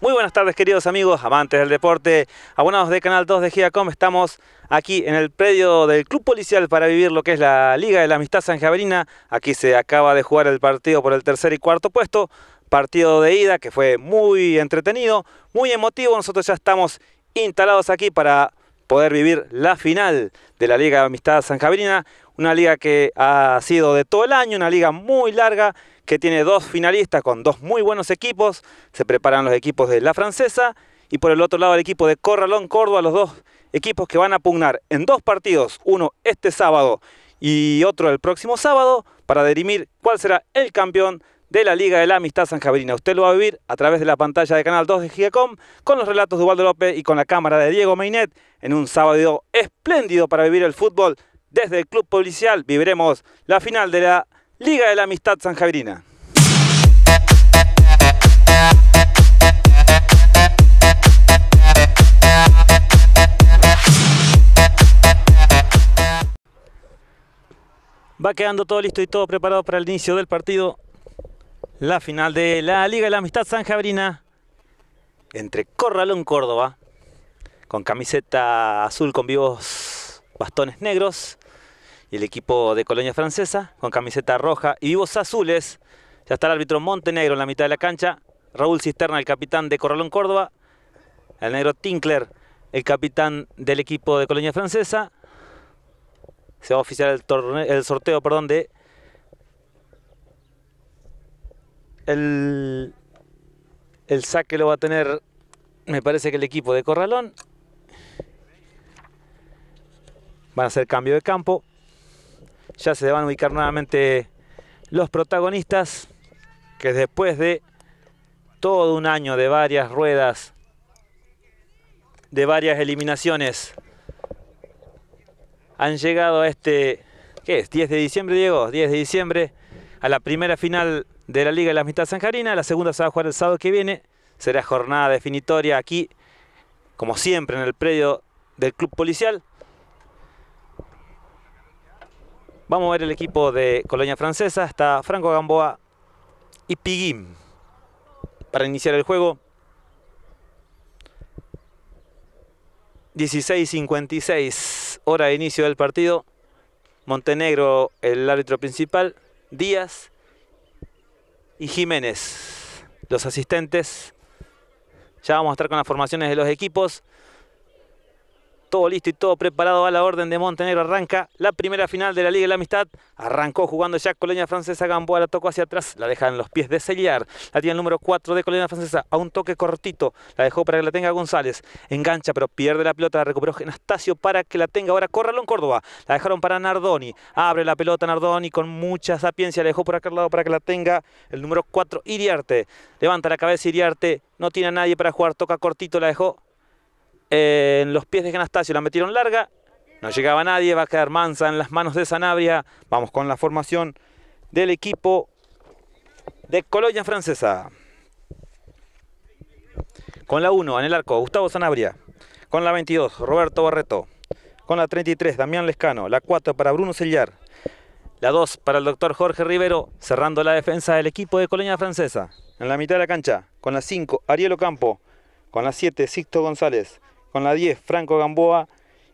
Muy buenas tardes queridos amigos, amantes del deporte, abonados de Canal 2 de GIACOM, estamos aquí en el predio del Club Policial para vivir lo que es la Liga de la Amistad San Javerina. aquí se acaba de jugar el partido por el tercer y cuarto puesto, partido de ida que fue muy entretenido, muy emotivo, nosotros ya estamos instalados aquí para poder vivir la final de la Liga de Amistad San Javierina, una liga que ha sido de todo el año, una liga muy larga, que tiene dos finalistas con dos muy buenos equipos, se preparan los equipos de La Francesa y por el otro lado el equipo de Corralón Córdoba, los dos equipos que van a pugnar en dos partidos, uno este sábado y otro el próximo sábado, para derimir cuál será el campeón de la Liga de la Amistad Sanjaverina. Usted lo va a vivir a través de la pantalla de Canal 2 de Gigacom, con los relatos de Ubaldo López y con la cámara de Diego Mainet, en un sábado espléndido para vivir el fútbol. Desde el Club Policial viviremos la final de la Liga de la Amistad Sanjaverina. Va quedando todo listo y todo preparado para el inicio del partido la final de la Liga de la Amistad Sanjabrina entre Corralón Córdoba con camiseta azul con vivos bastones negros y el equipo de Colonia Francesa con camiseta roja y vivos azules. Ya está el árbitro Montenegro en la mitad de la cancha. Raúl Cisterna, el capitán de Corralón Córdoba. El negro Tinkler, el capitán del equipo de Colonia Francesa. Se va a oficiar el, el sorteo perdón, de El, saque lo va a tener, me parece que el equipo de Corralón. Van a hacer cambio de campo. Ya se van a ubicar nuevamente los protagonistas que después de todo un año de varias ruedas, de varias eliminaciones, han llegado a este, ¿qué es? 10 de diciembre, Diego, 10 de diciembre, a la primera final de la Liga de la Amistad Sanjarina. La segunda se va a jugar el sábado que viene. Será jornada definitoria aquí, como siempre, en el predio del club policial. Vamos a ver el equipo de Colonia Francesa. Está Franco Gamboa y Piguín para iniciar el juego. 16.56, hora de inicio del partido. Montenegro, el árbitro principal. Díaz y Jiménez. Los asistentes. Ya vamos a estar con las formaciones de los equipos todo listo y todo preparado a la orden de Montenegro. Arranca la primera final de la Liga de la Amistad. Arrancó jugando ya Colonia Francesa. Gamboa la tocó hacia atrás. La deja en los pies de Sellar. La tiene el número 4 de Colonia Francesa. A un toque cortito. La dejó para que la tenga González. Engancha, pero pierde la pelota. La recuperó Genastasio para que la tenga ahora en Córdoba. La dejaron para Nardoni. Abre la pelota Nardoni con mucha sapiencia. La dejó por acá al lado para que la tenga el número 4 Iriarte. Levanta la cabeza Iriarte. No tiene a nadie para jugar. Toca cortito. La dejó en los pies de Anastasio, la metieron larga, no llegaba nadie, va a quedar mansa en las manos de Sanabria. Vamos con la formación del equipo de Colonia Francesa. Con la 1 en el arco, Gustavo Sanabria. Con la 22, Roberto Barreto. Con la 33, Damián Lescano. La 4 para Bruno Sellar. La 2 para el doctor Jorge Rivero, cerrando la defensa del equipo de Colonia Francesa. En la mitad de la cancha, con la 5, Ariel Ocampo. Con la 7, Sixto González con la 10 Franco Gamboa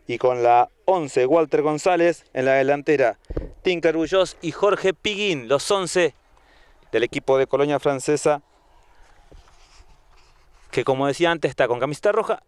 y con la 11 Walter González en la delantera. Tinker Bullós y Jorge Piguín, los 11 del equipo de Colonia Francesa, que como decía antes está con camiseta roja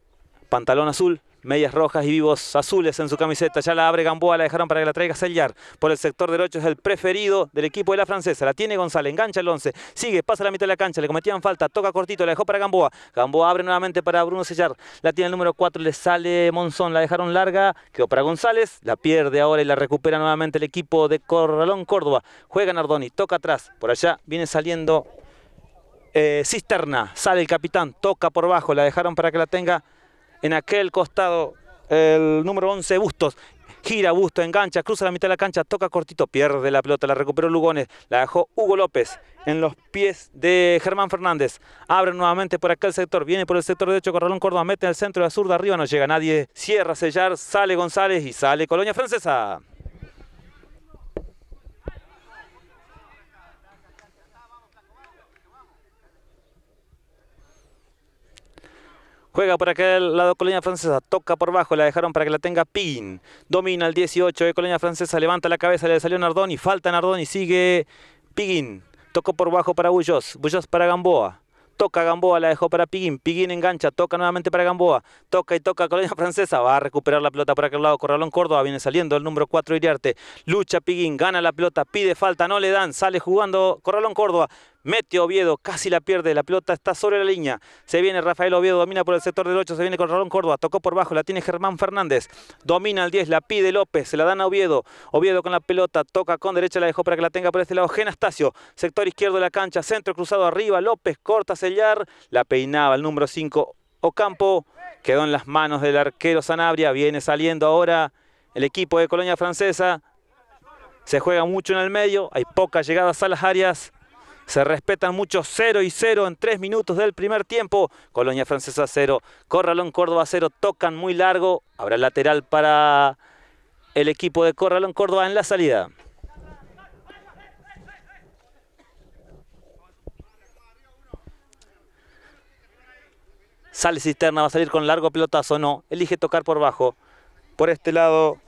pantalón azul, medias rojas y vivos azules en su camiseta. Ya la abre Gamboa, la dejaron para que la traiga Sellar. Por el sector derecho es el preferido del equipo de la francesa. La tiene González, engancha el 11. Sigue, pasa la mitad de la cancha, le cometían falta, toca cortito, la dejó para Gamboa. Gamboa abre nuevamente para Bruno Sellar. La tiene el número 4, le sale Monzón, la dejaron larga, quedó para González. La pierde ahora y la recupera nuevamente el equipo de Corralón Córdoba. Juega Nardoni, toca atrás. Por allá viene saliendo eh, Cisterna, sale el capitán, toca por bajo, la dejaron para que la tenga en aquel costado el número 11 Bustos. Gira Bustos, engancha, cruza la mitad de la cancha, toca cortito, pierde la pelota, la recuperó Lugones, la dejó Hugo López en los pies de Germán Fernández. Abre nuevamente por aquel sector, viene por el sector derecho Corralón Córdoba, mete en el centro de la de arriba no llega nadie, cierra sellar, sale González y sale Colonia Francesa. Juega por aquel lado Colonia Francesa, toca por bajo, la dejaron para que la tenga Pin. Domina el 18 de Colonia Francesa, levanta la cabeza, le salió Nardoni, falta Nardoni, sigue Piguín. Tocó por bajo para Bullos, Bullos para Gamboa. Toca Gamboa, la dejó para Piguín. Piguín engancha, toca nuevamente para Gamboa. Toca y toca Colonia Francesa. Va a recuperar la pelota por aquel lado. Corralón Córdoba viene saliendo el número 4 Iriarte. Lucha Piguín, gana la pelota, pide falta, no le dan. Sale jugando Corralón Córdoba. Mete Oviedo, casi la pierde, la pelota está sobre la línea. Se viene Rafael Oviedo, domina por el sector del 8, se viene con Rolón Córdoba, tocó por bajo, la tiene Germán Fernández. Domina el 10, la pide López, se la dan a Oviedo. Oviedo con la pelota, toca con derecha, la dejó para que la tenga por este lado Genastasio. Sector izquierdo de la cancha, centro cruzado arriba, López corta sellar, la peinaba el número 5 Ocampo. Quedó en las manos del arquero Sanabria, viene saliendo ahora el equipo de Colonia Francesa. Se juega mucho en el medio, hay pocas llegadas a las áreas. Se respetan mucho 0 y 0 en 3 minutos del primer tiempo. Colonia Francesa 0, Corralón Córdoba 0. Tocan muy largo. Habrá lateral para el equipo de Corralón Córdoba en la salida. Sale Cisterna, va a salir con largo pelotazo, no. Elige tocar por bajo. Por este lado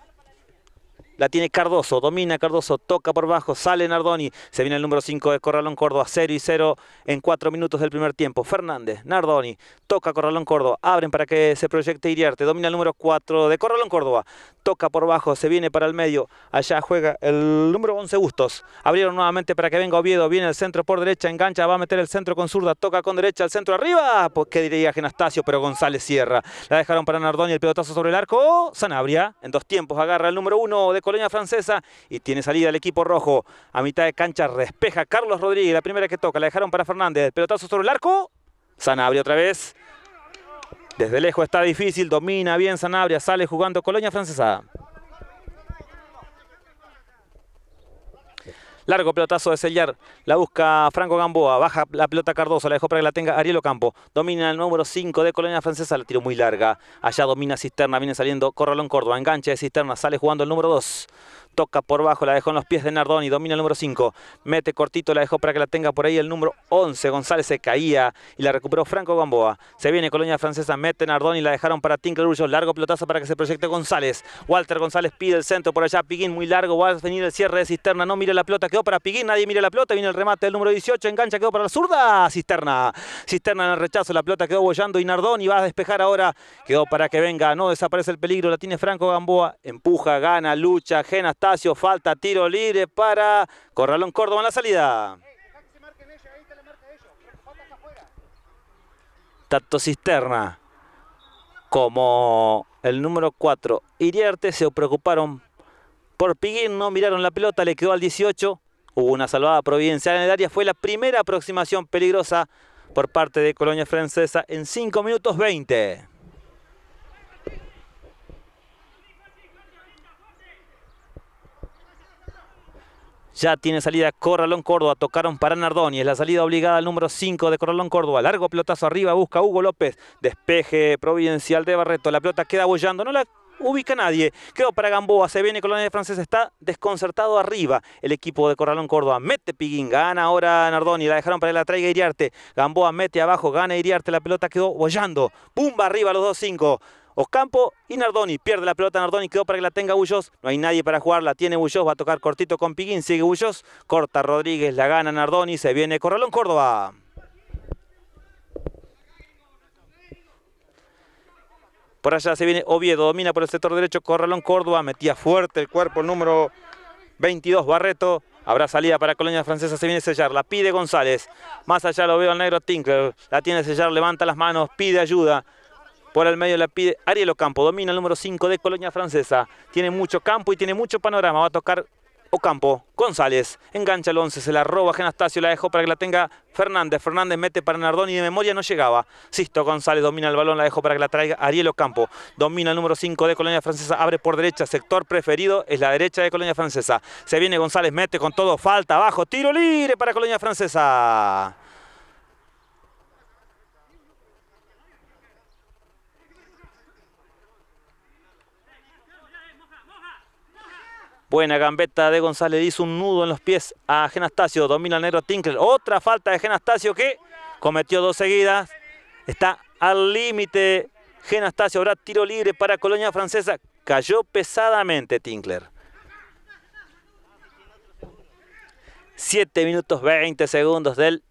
la tiene Cardoso, domina Cardoso, toca por bajo, sale Nardoni, se viene el número 5 de Corralón Córdoba, 0 y 0 en 4 minutos del primer tiempo. Fernández, Nardoni, toca Corralón Córdoba, abren para que se proyecte Iriarte, domina el número 4 de Corralón Córdoba, toca por bajo, se viene para el medio, allá juega el número 11 Bustos, abrieron nuevamente para que venga Oviedo, viene el centro por derecha, engancha, va a meter el centro con zurda, toca con derecha, el centro arriba, pues qué diría Genastasio, pero González cierra, la dejaron para Nardoni, el pelotazo sobre el arco, Sanabria, en dos tiempos agarra el número 1 de Corralón colonia francesa y tiene salida el equipo rojo. A mitad de cancha respeja Carlos Rodríguez, la primera que toca, la dejaron para Fernández. pelotazo sobre el arco, Sanabria otra vez. Desde lejos está difícil, domina bien Sanabria, sale jugando colonia francesa. Largo pelotazo de Sellar. La busca Franco Gamboa. Baja la pelota Cardoso. La dejó para que la tenga Ariel Ocampo. Domina el número 5 de Colonia Francesa. La tiro muy larga. Allá domina Cisterna. Viene saliendo Corralón Córdoba. engancha de Cisterna. Sale jugando el número 2 toca por bajo, la dejó en los pies de y domina el número 5, mete cortito, la dejó para que la tenga por ahí el número 11, González se caía y la recuperó Franco Gamboa, se viene Colonia Francesa, mete y la dejaron para Tinker Urso, largo pelotazo para que se proyecte González, Walter González pide el centro por allá, Piguín muy largo, va a venir el cierre de Cisterna, no mire la pelota, quedó para Piguín, nadie mire la pelota, viene el remate del número 18, engancha, quedó para la zurda, Cisterna, Cisterna en el rechazo, la pelota quedó bollando y y va a despejar ahora, quedó para que venga, no desaparece el peligro, la tiene Franco Gamboa, empuja, gana, lucha, ajena, falta, tiro libre para Corralón Córdoba en la salida. Tanto Cisterna como el número 4 Iriarte se preocuparon por Piguín, no miraron la pelota, le quedó al 18. Hubo una salvada providencial en el área, fue la primera aproximación peligrosa por parte de Colonia Francesa en 5 minutos 20. Ya tiene salida Corralón Córdoba, tocaron para Nardoni, es la salida obligada al número 5 de Corralón Córdoba. Largo pelotazo arriba, busca Hugo López, despeje providencial de Barreto, la pelota queda bollando, no la ubica nadie. Quedó para Gamboa, se viene Colonia de Francés, está desconcertado arriba el equipo de Corralón Córdoba. Mete Piguín, gana ahora Nardoni, la dejaron para la traiga Iriarte. Gamboa mete abajo, gana Iriarte, la pelota quedó bollando. Pumba arriba los 2-5. Ocampo y Nardoni. Pierde la pelota Nardoni, quedó para que la tenga Bullos. No hay nadie para jugar La tiene Bullos, va a tocar cortito con Piguín, sigue Bullos. Corta Rodríguez, la gana Nardoni, se viene Corralón Córdoba. Por allá se viene Oviedo, domina por el sector derecho Corralón Córdoba, metía fuerte el cuerpo el número 22 Barreto. Habrá salida para Colonia Francesa, se viene Sellar, la pide González. Más allá lo veo al negro Tinkler, la tiene Sellar, levanta las manos, pide ayuda. Por el medio la pide Ariel Ocampo. Domina el número 5 de Colonia Francesa. Tiene mucho campo y tiene mucho panorama. Va a tocar Ocampo. González. Engancha el 11. Se la roba Genastasio. La dejó para que la tenga Fernández. Fernández mete para Nardoni. De memoria no llegaba. Sisto González domina el balón. La dejó para que la traiga Ariel Ocampo. Domina el número 5 de Colonia Francesa. Abre por derecha. Sector preferido es la derecha de Colonia Francesa. Se viene González. Mete con todo. Falta abajo. Tiro libre para Colonia Francesa. Buena gambeta de González, hizo un nudo en los pies a Genastasio, domina el negro Tinkler. Otra falta de Genastasio que cometió dos seguidas. Está al límite Genastasio, Ahora tiro libre para Colonia Francesa. Cayó pesadamente Tinkler. Siete minutos 20 segundos del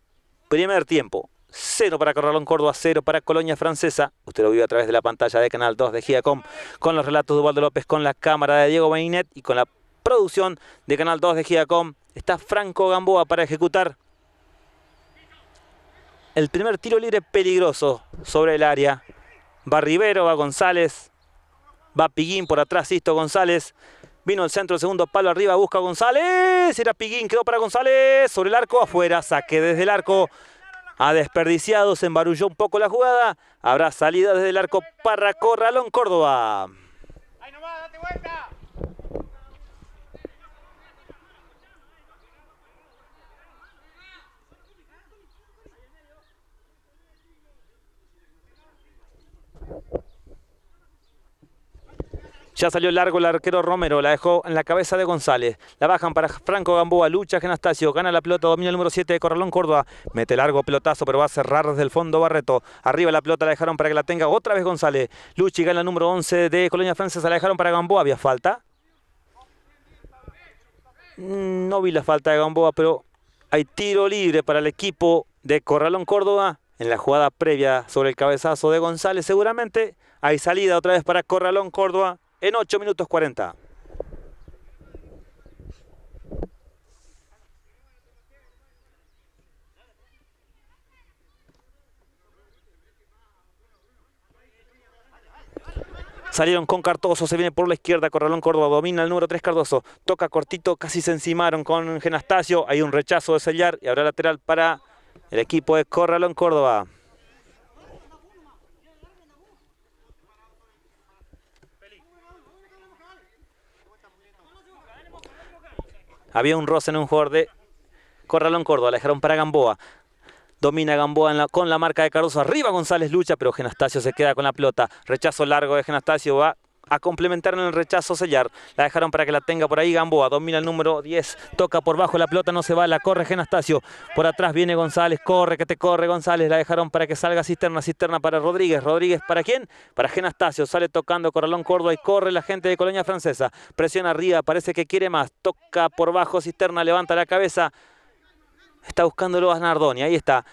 primer tiempo. Cero para Corralón Córdoba, Cero para Colonia Francesa. Usted lo vio a través de la pantalla de Canal 2 de Giacom, con los relatos de Ubaldo López, con la cámara de Diego Bainet y con la producción de Canal 2 de Gigacom. Está Franco Gamboa para ejecutar el primer tiro libre peligroso sobre el área. Va Rivero, va González, va Piguín por atrás, Sisto González. Vino el centro, segundo palo arriba, busca González. Era Piguín, quedó para González. Sobre el arco, afuera, saque desde el arco. Ha desperdiciado, se embarulló un poco la jugada. Habrá salida desde el arco para Corralón Córdoba. Ahí nomás, date vuelta. Ya salió largo el arquero Romero, la dejó en la cabeza de González. La bajan para Franco Gamboa, lucha Genastasio, gana la pelota, domina el número 7 de Corralón Córdoba. Mete largo pelotazo, pero va a cerrar desde el fondo Barreto. Arriba la pelota la dejaron para que la tenga otra vez González. Luchi gana el número 11 de Colonia Francesa, la dejaron para Gamboa, había falta. Mm, no vi la falta de Gamboa, pero hay tiro libre para el equipo de Corralón Córdoba en la jugada previa sobre el cabezazo de González. Seguramente hay salida otra vez para Corralón Córdoba en 8 minutos 40. Salieron con Cardoso, se viene por la izquierda, Corralón Córdoba domina el número 3 Cardoso, toca cortito, casi se encimaron con Genastasio, hay un rechazo de sellar y ahora lateral para el equipo es corralón Córdoba. Había un roce en un jugador de Corralón Córdoba, la dejaron para Gamboa. Domina Gamboa con la marca de Caruso. Arriba González lucha, pero Genastasio se queda con la pelota. Rechazo largo de Genastasio, va a complementar en el rechazo sellar. La dejaron para que la tenga por ahí Gamboa. Domina el número 10. Toca por bajo la pelota, no se va. La corre Genastasio. Por atrás viene González. Corre, que te corre González. La dejaron para que salga Cisterna. Cisterna para Rodríguez. Rodríguez para quién? Para Genastasio. Sale tocando Corralón Córdoba y corre la gente de Colonia Francesa. Presiona arriba, parece que quiere más. Toca por bajo Cisterna, levanta la cabeza. Está buscándolo a Nardoni. Ahí está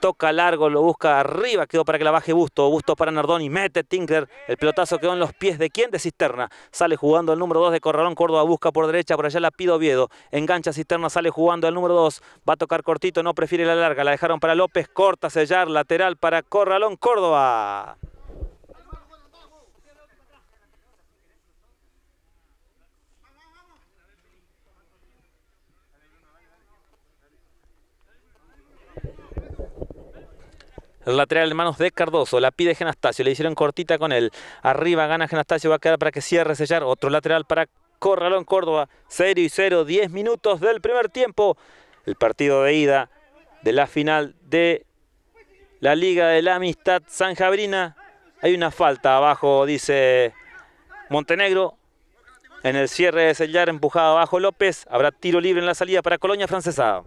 toca largo, lo busca arriba, quedó para que la baje Busto, Busto para Nardoni, mete Tinkler, el pelotazo quedó en los pies de quién, de Cisterna, sale jugando el número 2 de Corralón, Córdoba busca por derecha, por allá la pido Oviedo, engancha Cisterna, sale jugando el número 2, va a tocar cortito, no prefiere la larga, la dejaron para López, corta, sellar, lateral para Corralón, Córdoba. El lateral en manos de Cardoso, la pide Genastasio, le hicieron cortita con él. Arriba gana Genastasio, va a quedar para que cierre sellar. Otro lateral para Corralón Córdoba, 0 y 0, 10 minutos del primer tiempo. El partido de ida de la final de la Liga de la Amistad San Jabrina. Hay una falta abajo, dice Montenegro. En el cierre de sellar, empujado abajo López. Habrá tiro libre en la salida para Colonia Francesa.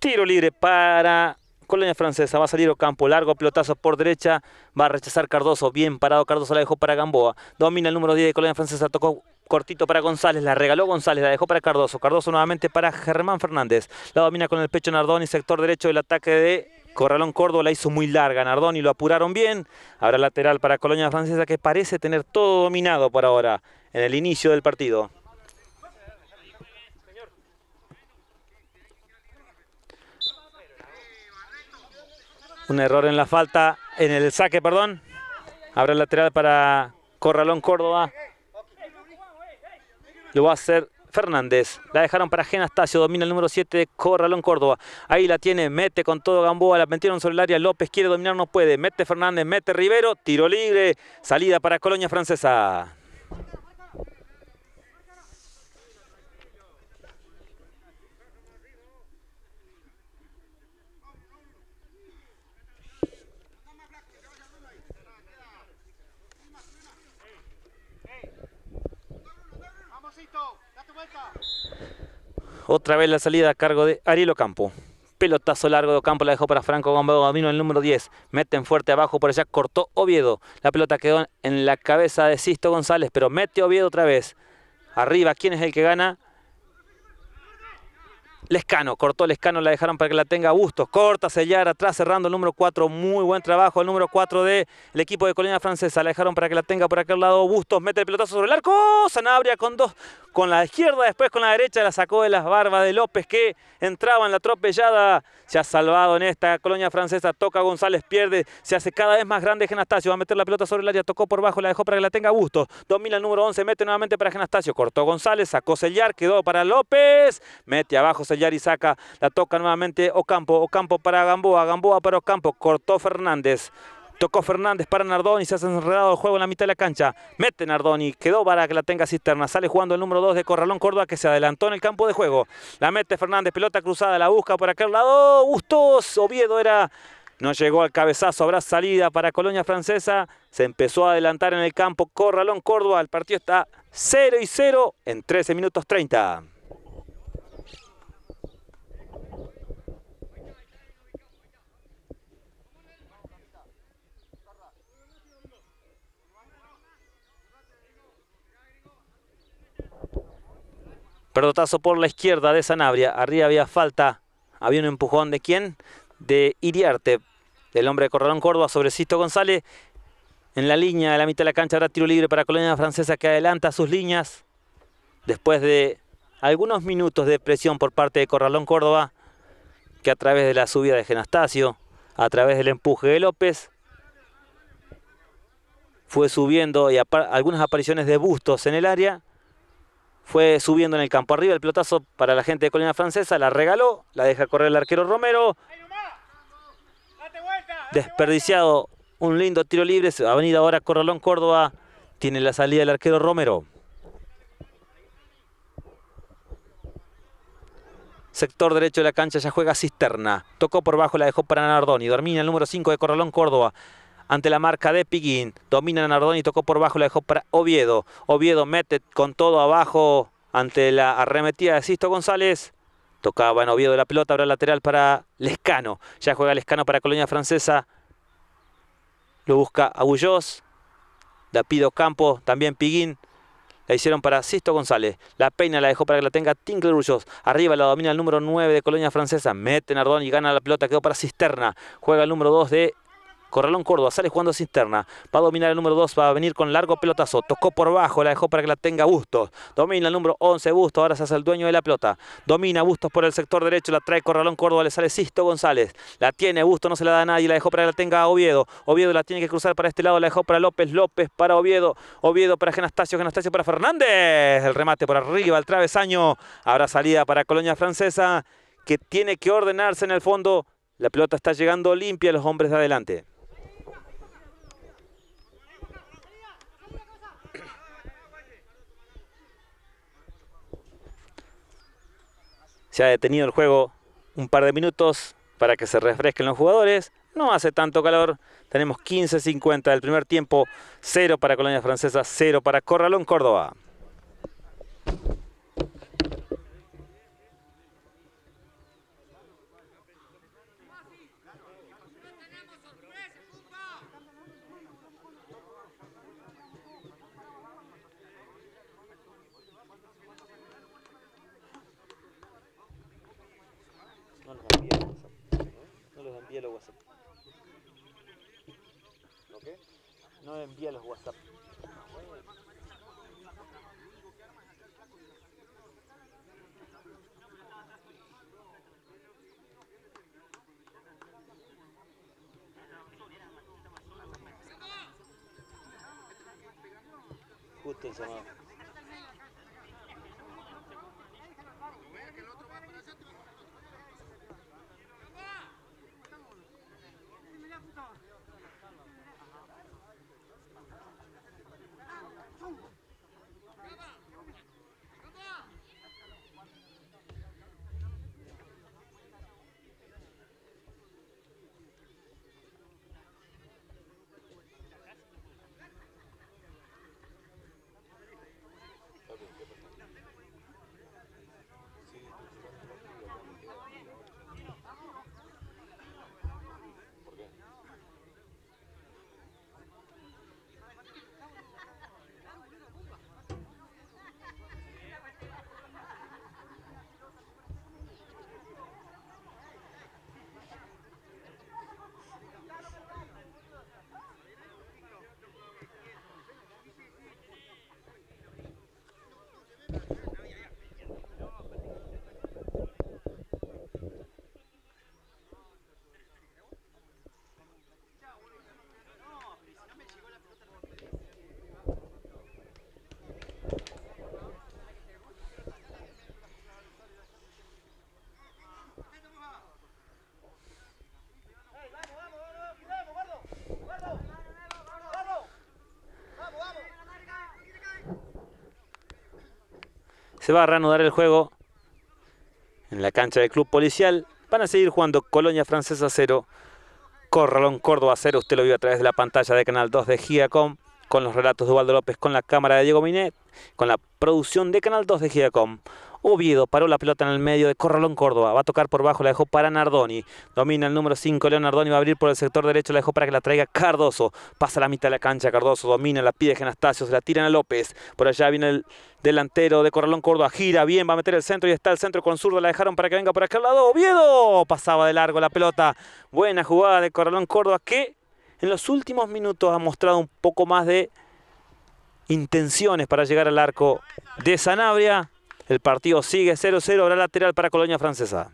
Tiro libre para Colonia Francesa. Va a salir Ocampo. Largo pelotazo por derecha. Va a rechazar Cardoso. Bien parado. Cardoso la dejó para Gamboa. Domina el número 10 de Colonia Francesa. Tocó cortito para González, la regaló González, la dejó para Cardoso, Cardoso nuevamente para Germán Fernández, la domina con el pecho Nardoni, sector derecho del ataque de Corralón Córdoba, la hizo muy larga Nardoni, lo apuraron bien, habrá lateral para Colonia Francesa que parece tener todo dominado por ahora en el inicio del partido. Un error en la falta, en el saque, perdón. el lateral para Corralón Córdoba. Lo va a hacer Fernández. La dejaron para Genastasio. Domina el número 7, de Corralón Córdoba. Ahí la tiene. Mete con todo Gamboa. La metieron sobre el área. López quiere dominar, no puede. Mete Fernández, mete Rivero. Tiro libre. Salida para Colonia Francesa. Otra vez la salida a cargo de Ariel Ocampo. Pelotazo largo de Ocampo la dejó para Franco Gambado. Gamino el número 10. Meten fuerte abajo por allá, cortó Oviedo. La pelota quedó en la cabeza de Sisto González, pero mete Oviedo otra vez. Arriba, ¿quién es el que gana? Lescano, cortó Lescano, la dejaron para que la tenga Bustos. Corta, sellar atrás, cerrando el número 4. Muy buen trabajo el número 4 del equipo de Colonia Francesa. La dejaron para que la tenga por aquel lado Bustos. Mete el pelotazo sobre el arco. Sanabria con dos. Con la izquierda, después con la derecha. La sacó de las barbas de López que entraba en la atropellada. Se ha salvado en esta Colonia Francesa. Toca González, pierde. Se hace cada vez más grande Genastasio. Va a meter la pelota sobre el área. Tocó por bajo, la dejó para que la tenga Bustos. Domina el número 11. Mete nuevamente para Genastasio. Cortó González, sacó sellar. Quedó para López. Mete abajo Yari saca, la toca nuevamente Ocampo, Ocampo para Gamboa, Gamboa para Ocampo, cortó Fernández. Tocó Fernández para Nardoni, se ha enredado el juego en la mitad de la cancha. Mete Nardoni, quedó para que la tenga Cisterna. Sale jugando el número 2 de Corralón Córdoba que se adelantó en el campo de juego. La mete Fernández, pelota cruzada, la busca por aquel lado. Bustos, Oviedo era... No llegó al cabezazo, habrá salida para Colonia Francesa. Se empezó a adelantar en el campo Corralón Córdoba. El partido está 0 y 0 en 13 minutos 30. Pelotazo por la izquierda de Sanabria. Arriba había falta. Había un empujón de quién? De Iriarte. Del hombre de Corralón Córdoba sobre Sisto González. En la línea de la mitad de la cancha ahora tiro libre para Colonia Francesa que adelanta sus líneas. Después de algunos minutos de presión por parte de Corralón Córdoba. Que a través de la subida de Genastasio. A través del empuje de López. Fue subiendo y algunas apariciones de bustos en el área fue subiendo en el campo arriba, el pelotazo para la gente de Colina Francesa, la regaló, la deja correr el arquero Romero. Desperdiciado, un lindo tiro libre, va a venir ahora Corralón Córdoba, tiene la salida el arquero Romero. Sector derecho de la cancha ya juega Cisterna. Tocó por bajo, la dejó para Nardoni. Dormina el número 5 de Corralón Córdoba ante la marca de Piguín. Domina y tocó por bajo, la dejó para Oviedo. Oviedo mete con todo abajo ante la arremetida de Sisto González. Tocaba en Oviedo la pelota, ahora lateral para Lescano. Ya juega Lescano para Colonia Francesa. Lo busca Agullós. pido Campo, también Piguín. La hicieron para Sisto González. La peina la dejó para que la tenga Tinkler Ullós. Arriba la domina el número 9 de Colonia Francesa. Mete Nardón y gana la pelota. Quedó para Cisterna. Juega el número 2 de Corralón Córdoba sale jugando Cisterna. Va a dominar el número 2. Va a venir con largo pelotazo. Tocó por bajo. La dejó para que la tenga Bustos. Domina el número 11 Bustos. Ahora se hace el dueño de la pelota. Domina Bustos por el sector derecho. La trae Corralón Córdoba. Le sale Sisto González. La tiene Bustos. No se la da a nadie. La dejó para que la tenga Oviedo. Oviedo la tiene que cruzar para este lado. La dejó para López. López para Oviedo. Oviedo para Genastasio. Genastasio para Fernández. El remate por arriba. El travesaño. Habrá salida para Colonia Francesa que tiene que ordenarse en el fondo. La pelota está llegando limpia a los hombres de adelante. Se ha detenido el juego un par de minutos para que se refresquen los jugadores. No hace tanto calor. Tenemos 15.50 del primer tiempo. Cero para Colonia Francesa, 0 para Corralón Córdoba. no envía los WhatsApp. Justo el Se va a reanudar el juego en la cancha del club policial. Van a seguir jugando Colonia Francesa 0, Corralón Córdoba 0. Usted lo vio a través de la pantalla de Canal 2 de Gigacom, con los relatos de Ubaldo López, con la cámara de Diego Minet, con la producción de Canal 2 de Gigacom. Oviedo paró la pelota en el medio de Corralón Córdoba. Va a tocar por bajo, la dejó para Nardoni. Domina el número 5, León Nardoni va a abrir por el sector derecho, la dejó para que la traiga Cardoso. Pasa la mitad de la cancha, Cardoso domina, la pide Genastasio, se la tiran a López. Por allá viene el delantero de Corralón Córdoba, gira bien, va a meter el centro y está el centro con zurdo, la dejaron para que venga por aquel lado. Oviedo pasaba de largo la pelota. Buena jugada de Corralón Córdoba que en los últimos minutos ha mostrado un poco más de intenciones para llegar al arco de Sanabria. El partido sigue 0-0, habrá lateral para Colonia Francesa.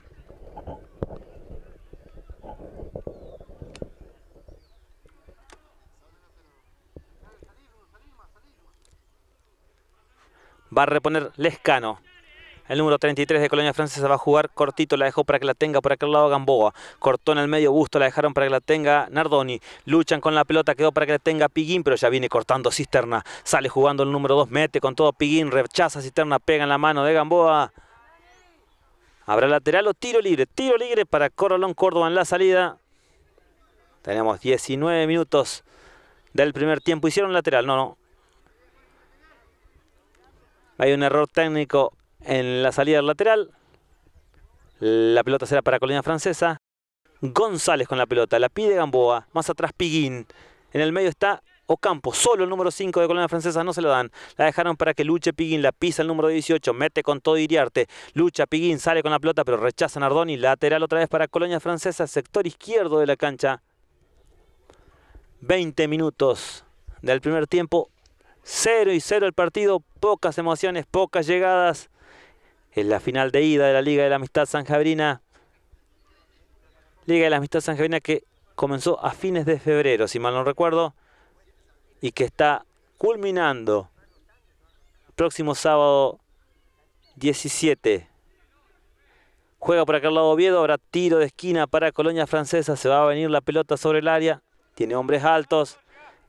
Va a reponer Lescano. El número 33 de Colonia Francesa va a jugar cortito, la dejó para que la tenga por aquel lado Gamboa. Cortó en el medio Busto, la dejaron para que la tenga Nardoni. Luchan con la pelota, quedó para que la tenga Piguín, pero ya viene cortando Cisterna. Sale jugando el número 2, mete con todo Piguín, rechaza Cisterna, pega en la mano de Gamboa. Habrá lateral o tiro libre. Tiro libre para Corralón Córdoba en la salida. Tenemos 19 minutos del primer tiempo. Hicieron lateral, no, no. Hay un error técnico en la salida del lateral. La pelota será para Colonia Francesa. González con la pelota, la pide Gamboa, más atrás Piguín. En el medio está Ocampo, solo el número 5 de Colonia Francesa, no se lo dan. La dejaron para que luche Piguín, la pisa el número 18, mete con todo Iriarte. Lucha Piguín, sale con la pelota, pero rechaza Nardoni. Lateral otra vez para Colonia Francesa, sector izquierdo de la cancha. 20 minutos del primer tiempo. 0 y 0 el partido, pocas emociones, pocas llegadas. Es la final de ida de la Liga de la Amistad Sanjabrina. Liga de la Amistad Sanjabrina que comenzó a fines de febrero, si mal no recuerdo, y que está culminando próximo sábado 17. Juega por acá al lado Oviedo, habrá tiro de esquina para Colonia Francesa, se va a venir la pelota sobre el área, tiene hombres altos,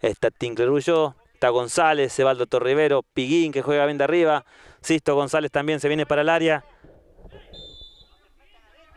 está Tinkler Rullo. Está González, se va el doctor Rivero, Piguín que juega bien de arriba. Sisto González también se viene para el área.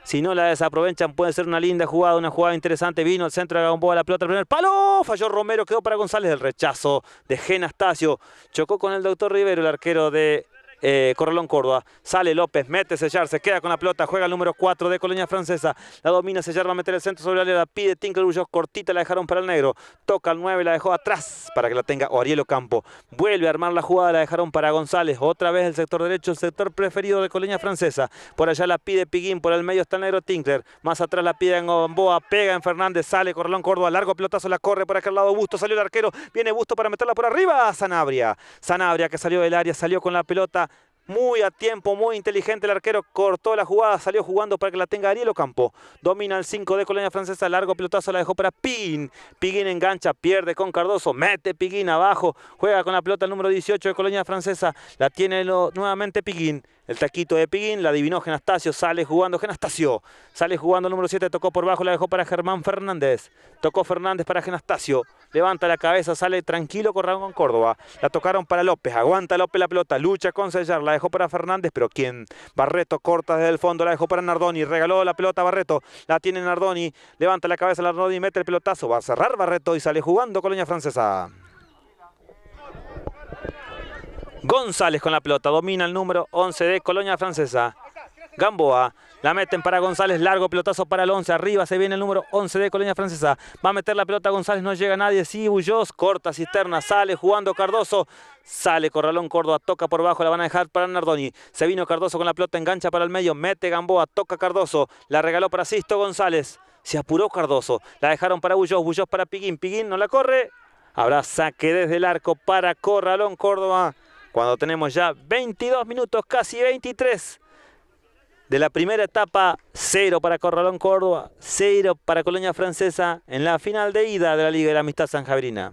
Si no la desaprovechan, puede ser una linda jugada, una jugada interesante. Vino al centro de a la pelota, el primer palo. Falló Romero, quedó para González el rechazo de Genastasio. Chocó con el doctor Rivero, el arquero de eh, Corralón Córdoba. Sale López, mete Sellar, se queda con la pelota, juega el número 4 de Colonia Francesa. La domina Sellar, va a meter el centro sobre la pide pide huyó cortita la dejaron para el negro. Toca el 9 la dejó atrás para que la tenga Ariel Campo. Vuelve a armar la jugada, la dejaron para González. Otra vez el sector derecho, el sector preferido de Colonia Francesa. Por allá la pide Piguín, por el medio está el negro Tinkler. Más atrás la pide en Gamboa, pega en Fernández, sale Corralón Córdoba, largo pelotazo, la corre por aquel lado Busto, salió el arquero, viene Busto para meterla por arriba. Sanabria, Sanabria que salió del área, salió con la pelota, muy a tiempo, muy inteligente el arquero. Cortó la jugada, salió jugando para que la tenga Ariel Ocampo. Domina el 5 de Colonia Francesa. Largo pelotazo la dejó para Pin. Piguín engancha, pierde con Cardoso. Mete Piguín abajo. Juega con la pelota número 18 de Colonia Francesa. La tiene nuevamente Piguín. El taquito de Piguín, la adivinó Genastasio, sale jugando Genastasio. Sale jugando el número 7, tocó por bajo, la dejó para Germán Fernández. Tocó Fernández para Genastasio. Levanta la cabeza, sale tranquilo con Córdoba. La tocaron para López, aguanta López la pelota, lucha con Sellar, la dejó para Fernández, pero quien Barreto corta desde el fondo, la dejó para Nardoni, regaló la pelota a Barreto, la tiene Nardoni, levanta la cabeza Nardoni, mete el pelotazo, va a cerrar Barreto y sale jugando Colonia Francesa. González con la pelota, domina el número 11 de Colonia Francesa. Gamboa, la meten para González, largo pelotazo para el 11, arriba se viene el número 11 de Colonia Francesa, va a meter la pelota González, no llega nadie, sí, Bullós. corta Cisterna, sale jugando Cardoso, sale Corralón Córdoba, toca por bajo, la van a dejar para Nardoni, se vino Cardoso con la pelota, engancha para el medio, mete Gamboa, toca Cardoso, la regaló para Sisto González, se apuró Cardoso, la dejaron para Bullós. Bullós para Piguín, Piguín no la corre, habrá saque desde el arco para Corralón Córdoba, cuando tenemos ya 22 minutos, casi 23 de la primera etapa, cero para Corralón Córdoba, cero para Colonia Francesa en la final de ida de la Liga de la Amistad Sanjabrina.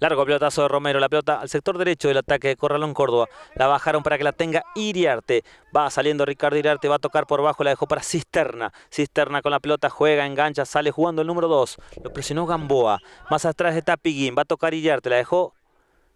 Largo pelotazo de Romero, la pelota al sector derecho del ataque de Corralón Córdoba. La bajaron para que la tenga Iriarte. Va saliendo Ricardo Iriarte, va a tocar por bajo, la dejó para Cisterna. Cisterna con la pelota, juega, engancha, sale jugando el número 2. Lo presionó Gamboa. Más atrás está Piguín, va a tocar Iriarte, la dejó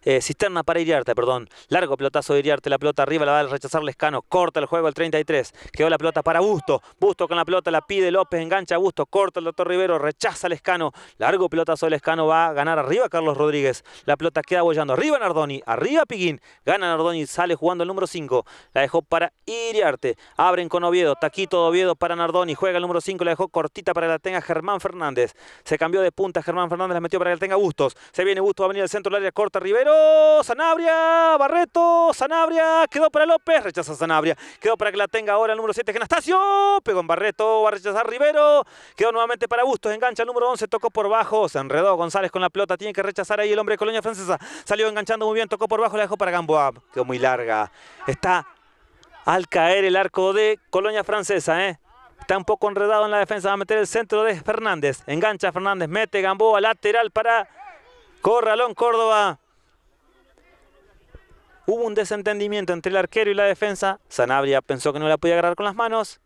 eh, cisterna para Iriarte, perdón. Largo pelotazo de Iriarte, la pelota arriba, la va a rechazar Lescano. Corta el juego el 33. Quedó la pelota para Busto. Busto con la pelota, la pide López, engancha a Busto. Corta el doctor Rivero, rechaza Lescano. Largo pelotazo de Lescano, va a ganar arriba Carlos Rodríguez. La pelota queda bollando. Arriba Nardoni, arriba Piguín. Gana Nardoni, sale jugando el número 5. La dejó para Iriarte. Abren con Oviedo, taquito de Oviedo para Nardoni. Juega el número 5, la dejó cortita para que la tenga Germán Fernández. Se cambió de punta Germán Fernández, la metió para que la tenga Bustos. Se viene Bustos, va a venir al centro del área, corta Rivero. Sanabria, Barreto, Sanabria, quedó para López, rechaza Sanabria, quedó para que la tenga ahora el número 7 Genastasio, pegó en Barreto, va a rechazar Rivero, quedó nuevamente para Bustos, engancha el número 11, tocó por bajo, se enredó González con la pelota, tiene que rechazar ahí el hombre de Colonia Francesa, salió enganchando muy bien, tocó por bajo, la dejó para Gamboa, quedó muy larga, está al caer el arco de Colonia Francesa, ¿eh? Está un poco enredado en la defensa, va a meter el centro de Fernández. Engancha Fernández, mete Gamboa, lateral para Corralón Córdoba. Hubo un desentendimiento entre el arquero y la defensa. Sanabria pensó que no la podía agarrar con las manos.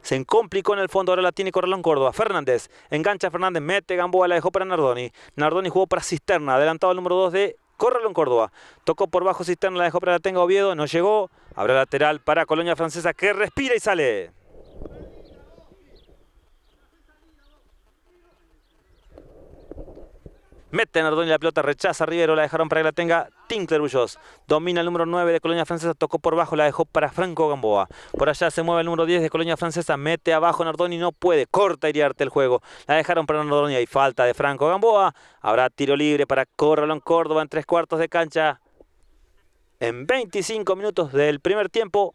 Se complicó en el fondo, ahora la tiene Corralón Córdoba. Fernández, engancha Fernández, mete Gamboa, la dejó para Nardoni. Nardoni jugó para Cisterna, adelantado al número 2 de Corralón Córdoba. Tocó por bajo Cisterna, la dejó para la Tenga Oviedo, no llegó. Habrá lateral para Colonia Francesa que respira y sale. Mete a Nardoni, la pelota, rechaza a Rivero, la dejaron para que la tenga Tinkler Bullos. Domina el número 9 de Colonia Francesa, tocó por bajo, la dejó para Franco Gamboa. Por allá se mueve el número 10 de Colonia Francesa, mete abajo Nardoni, no puede, corta Iriarte el juego. La dejaron para Nardoni, hay falta de Franco Gamboa. Habrá tiro libre para Corralón Córdoba en tres cuartos de cancha. En 25 minutos del primer tiempo,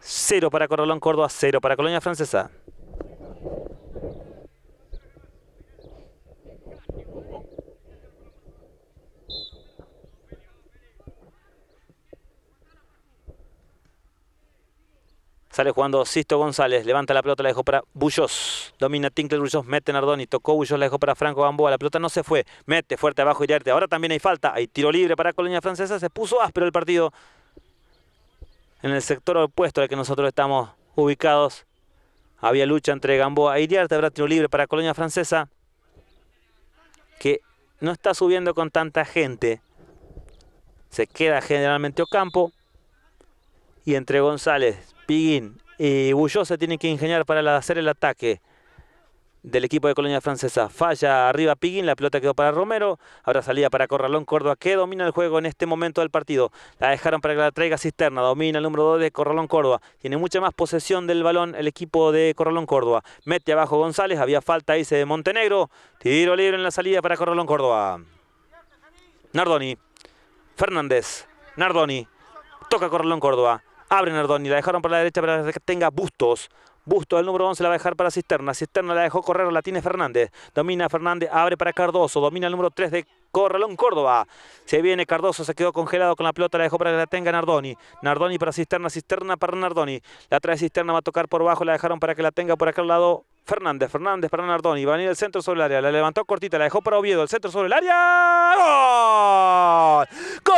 0 para Corralón Córdoba, cero para Colonia Francesa. Sale jugando Sisto González, levanta la pelota, la dejó para Bullos. Domina Tinkler Bullos, mete Nardoni, tocó Bullos, la dejó para Franco Gamboa. La pelota no se fue, mete fuerte abajo Iriarte. Ahora también hay falta, hay tiro libre para Colonia Francesa. Se puso áspero el partido en el sector opuesto al que nosotros estamos ubicados. Había lucha entre Gamboa y e Iriarte, habrá tiro libre para Colonia Francesa. Que no está subiendo con tanta gente. Se queda generalmente Ocampo. Y entre González, Piguín y eh, se tienen que ingeniar para hacer el ataque del equipo de Colonia Francesa. Falla arriba Piguín, la pelota quedó para Romero. Ahora salida para Corralón Córdoba, que domina el juego en este momento del partido. La dejaron para que la traiga Cisterna. Domina el número 2 de Corralón Córdoba. Tiene mucha más posesión del balón el equipo de Corralón Córdoba. Mete abajo González, había falta, ahí de Montenegro. Tiro libre en la salida para Corralón Córdoba. Nardoni. Fernández. Nardoni. Toca Corralón Córdoba. Abre Nardoni, la dejaron para la derecha para que tenga Bustos. Bustos, el número 11, la va a dejar para Cisterna. Cisterna la dejó correr, la tiene Fernández. Domina Fernández, abre para Cardoso. Domina el número 3 de Corralón Córdoba. Se viene Cardoso, se quedó congelado con la pelota, la dejó para que la tenga Nardoni. Nardoni para Cisterna, Cisterna para Nardoni. La trae Cisterna, va a tocar por bajo, la dejaron para que la tenga por acá al lado Fernández, Fernández para Nardoni. Va a venir el centro sobre el área. La levantó cortita, la dejó para Oviedo. El centro sobre el área. ¡Gol! ¡Gol!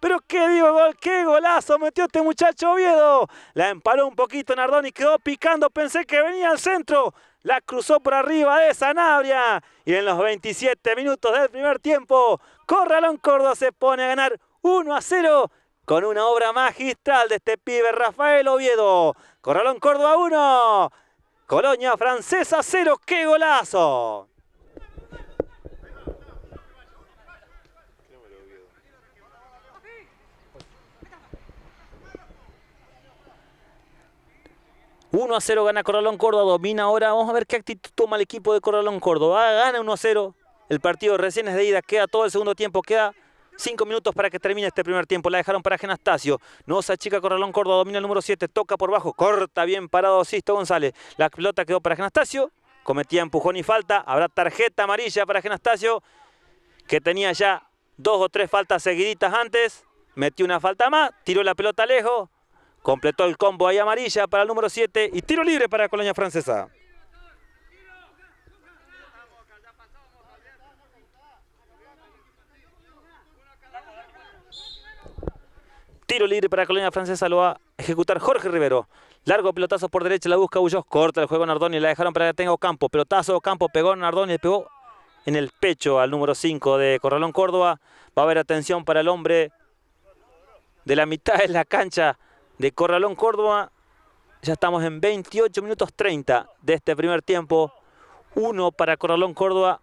¡Pero qué, digo, qué golazo metió este muchacho Oviedo! La empaló un poquito y quedó picando, pensé que venía al centro. La cruzó por arriba de Sanabria. Y en los 27 minutos del primer tiempo, Corralón Córdoba se pone a ganar 1 a 0 con una obra magistral de este pibe Rafael Oviedo. Corralón Córdoba 1, Colonia Francesa 0, ¡qué golazo! 1 a 0 gana Corralón Córdoba, domina ahora. Vamos a ver qué actitud toma el equipo de Corralón Córdoba. Ah, gana 1 a 0. El partido recién es de ida, queda todo el segundo tiempo, queda 5 minutos para que termine este primer tiempo. La dejaron para Genastasio. No se achica Corralón Córdoba, domina el número 7, toca por bajo, corta bien parado Sisto González. La pelota quedó para Genastasio, cometía empujón y falta. Habrá tarjeta amarilla para Genastasio, que tenía ya dos o tres faltas seguiditas antes. Metió una falta más, tiró la pelota lejos. Completó el combo ahí amarilla para el número 7 y tiro libre para Colonia Francesa. Tiro libre para Colonia Francesa lo va a ejecutar Jorge Rivero. Largo pelotazo por derecha, la busca Ullos, corta el juego Nardoni, la dejaron para que tenga campo Pelotazo campo pegó Nardoni, le pegó en el pecho al número 5 de Corralón Córdoba. Va a haber atención para el hombre de la mitad de la cancha de Corralón Córdoba. Ya estamos en 28 minutos 30 de este primer tiempo. Uno para Corralón Córdoba.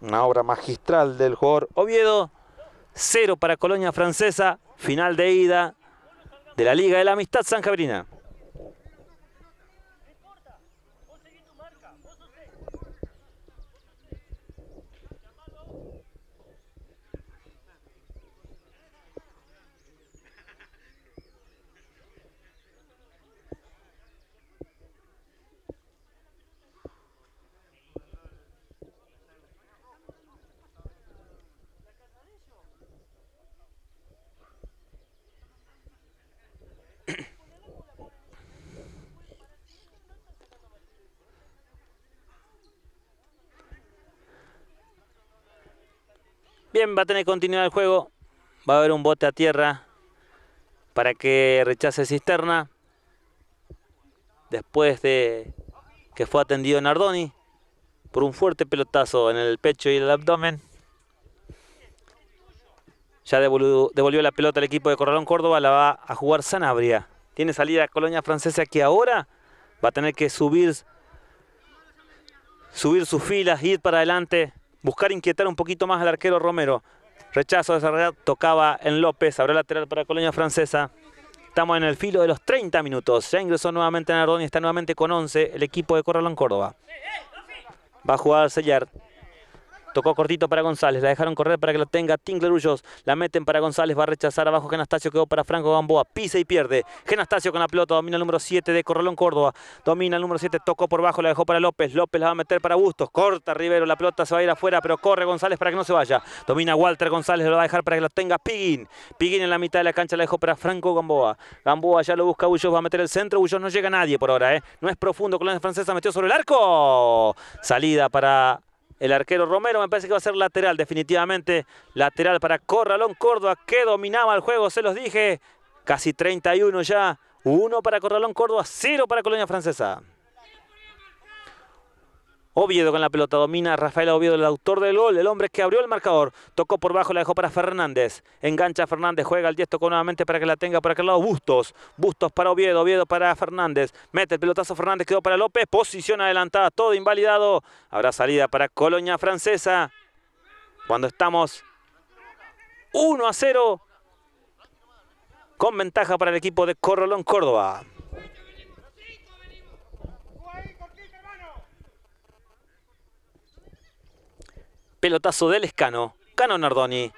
Una obra magistral del jugador Oviedo. Cero para Colonia Francesa. Final de ida de la Liga de la Amistad San Javrina. Bien, va a tener continuar el juego. Va a haber un bote a tierra para que rechace Cisterna. Después de que fue atendido Nardoni por un fuerte pelotazo en el pecho y el abdomen. Ya devolvió, la pelota al equipo de Corralón Córdoba, la va a jugar Sanabria. Tiene salida Colonia Francesa que ahora va a tener que subir, subir sus filas, ir para adelante buscar inquietar un poquito más al arquero Romero. Rechazo de red tocaba en López, Abrió lateral para Colonia Francesa. Estamos en el filo de los 30 minutos. Ya ingresó nuevamente y está nuevamente con 11 el equipo de Corralón Córdoba. Va a jugar Sellar. Tocó cortito para González, la dejaron correr para que lo tenga Tinglerullos. La meten para González, va a rechazar abajo Genastasio, quedó para Franco Gamboa. Pisa y pierde. Genastasio con la pelota, domina el número 7 de Corralón Córdoba. Domina el número 7, tocó por bajo, la dejó para López. López la va a meter para Bustos. Corta Rivero, la pelota se va a ir afuera, pero corre González para que no se vaya. Domina Walter González, lo va a dejar para que lo tenga Piggin. Piggin en la mitad de la cancha la dejó para Franco Gamboa. Gamboa ya lo busca Bullos, va a meter el centro. Bullos no llega nadie por ahora, ¿eh? No es profundo, la Francesa metió sobre el arco. Salida para el arquero Romero. Me parece que va a ser lateral, definitivamente. Lateral para Corralón Córdoba, que dominaba el juego, se los dije. Casi 31 ya. Uno para Corralón Córdoba, cero para Colonia Francesa. Oviedo con la pelota domina Rafael Oviedo, el autor del gol, el hombre que abrió el marcador. Tocó por bajo, la dejó para Fernández. Engancha Fernández, juega el 10, con nuevamente para que la tenga por aquel lado Bustos. Bustos para Oviedo, Oviedo para Fernández. Mete el pelotazo Fernández, quedó para López. Posición adelantada, todo invalidado. Habrá salida para Colonia Francesa. Cuando estamos 1 a 0. Con ventaja para el equipo de Corrolón Córdoba. Pelotazo del escano. Cano Nardoni.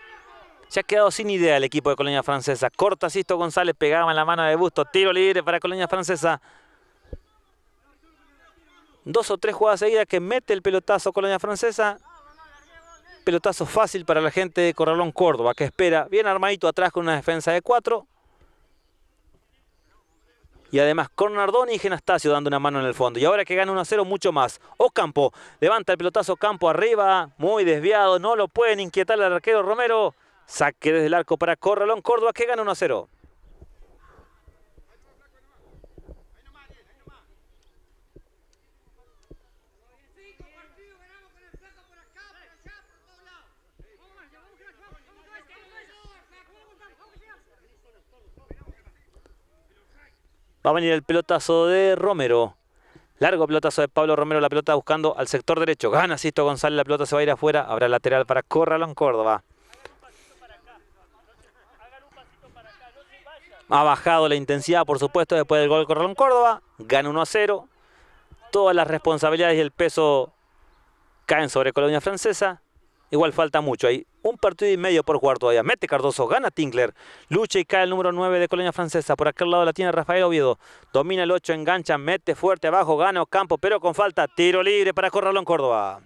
Se ha quedado sin idea el equipo de Colonia Francesa. Corta Sisto González, pegaba en la mano de Busto. Tiro libre para Colonia Francesa. Dos o tres jugadas seguidas que mete el pelotazo Colonia Francesa. Pelotazo fácil para la gente de Corralón Córdoba, que espera bien armadito atrás con una defensa de cuatro y además con y Genastasio dando una mano en el fondo. Y ahora que gana 1 a 0, mucho más. Ocampo levanta el pelotazo Campo arriba, muy desviado, no lo pueden inquietar el arquero Romero. Saque desde el arco para Corralón Córdoba que gana 1 a 0. Va a venir el pelotazo de Romero. Largo pelotazo de Pablo Romero, la pelota buscando al sector derecho. Gana Sisto González, la pelota se va a ir afuera. Habrá lateral para Corralón Córdoba. Ha bajado la intensidad, por supuesto, después del gol de Corralón Córdoba. Gana 1 a 0. Todas las responsabilidades y el peso caen sobre Colonia Francesa. Igual falta mucho. ahí un partido y medio por cuarto todavía. Mete Cardoso, gana Tingler. Lucha y cae el número 9 de Colonia Francesa. Por aquel lado la tiene Rafael Oviedo. Domina el 8, engancha, mete fuerte abajo, gana Ocampo. pero con falta. Tiro libre para Corralón Córdoba.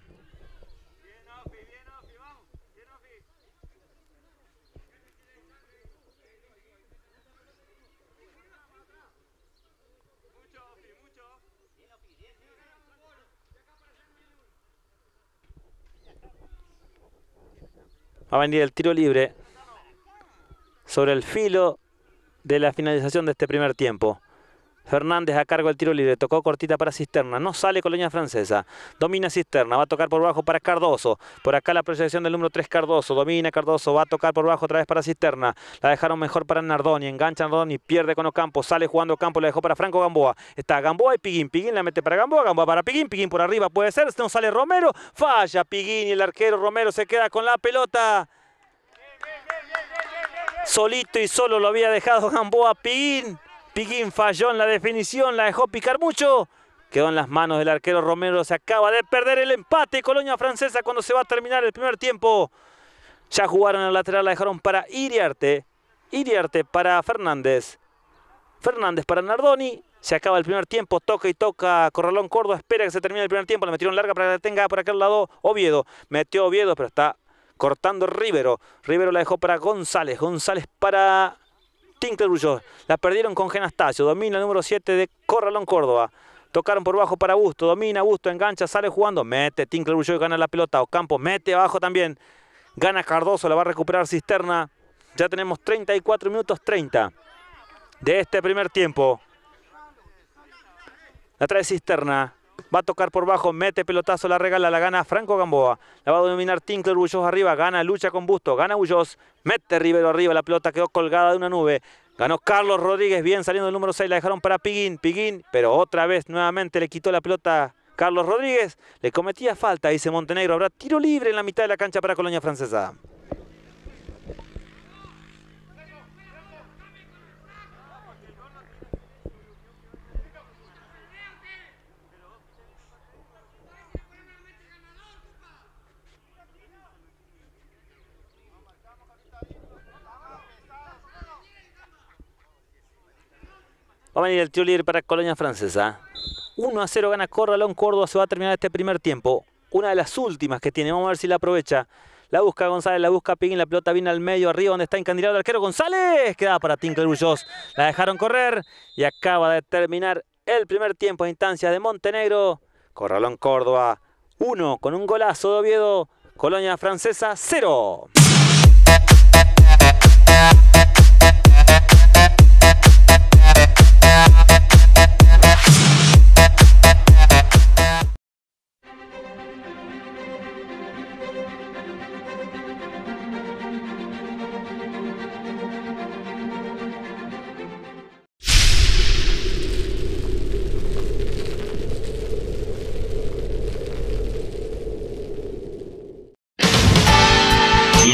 Va a venir el tiro libre sobre el filo de la finalización de este primer tiempo. Fernández a cargo del tiro libre, tocó cortita para Cisterna, no sale Colonia Francesa, domina Cisterna, va a tocar por bajo para Cardoso, por acá la proyección del número 3 Cardoso, domina Cardoso, va a tocar por bajo otra vez para Cisterna, la dejaron mejor para Nardoni, engancha Nardoni, pierde con Ocampo, sale jugando Ocampo, la dejó para Franco Gamboa, está Gamboa y Piguín, Piguín la mete para Gamboa, Gamboa para Piguín, Piguín por arriba puede ser, no sale Romero, falla Piguín y el arquero Romero se queda con la pelota. Solito y solo lo había dejado Gamboa Piguín. Piquín falló en la definición, la dejó picar mucho. Quedó en las manos del arquero Romero, se acaba de perder el empate. Colonia Francesa cuando se va a terminar el primer tiempo. Ya jugaron al lateral, la dejaron para Iriarte. Iriarte para Fernández. Fernández para Nardoni. Se acaba el primer tiempo, toca y toca Corralón Córdoba, espera que se termine el primer tiempo, la metieron larga para que la tenga por aquel lado Oviedo. Metió Oviedo, pero está cortando Rivero. Rivero la dejó para González, González para Tinkler La perdieron con Genastasio. Domina el número 7 de Corralón Córdoba. Tocaron por bajo para Busto. Domina Busto, engancha, sale jugando. Mete Tinkler y gana la pelota. Ocampo mete abajo también. Gana Cardoso, la va a recuperar Cisterna. Ya tenemos 34 minutos 30 de este primer tiempo. La trae Cisterna. Va a tocar por bajo, mete pelotazo, la regala, la gana Franco Gamboa. La va a dominar Tinkler, Bullos arriba, gana, lucha con Busto, gana Bullos, mete Rivero arriba, la pelota quedó colgada de una nube. Ganó Carlos Rodríguez, bien saliendo el número 6, la dejaron para Piguín, Piguín, pero otra vez nuevamente le quitó la pelota Carlos Rodríguez. Le cometía falta, dice Montenegro. Habrá tiro libre en la mitad de la cancha para Colonia Francesa. Va a venir el tío para Colonia Francesa. 1 a 0 gana Corralón Córdoba. Se va a terminar este primer tiempo. Una de las últimas que tiene. Vamos a ver si la aprovecha. La busca González, la busca y la pelota viene al medio, arriba donde está encandilado el arquero González. Queda para Tinkler Bullos. La dejaron correr y acaba de terminar el primer tiempo a instancia de Montenegro. Corralón Córdoba 1 con un golazo de Oviedo. Colonia Francesa 0.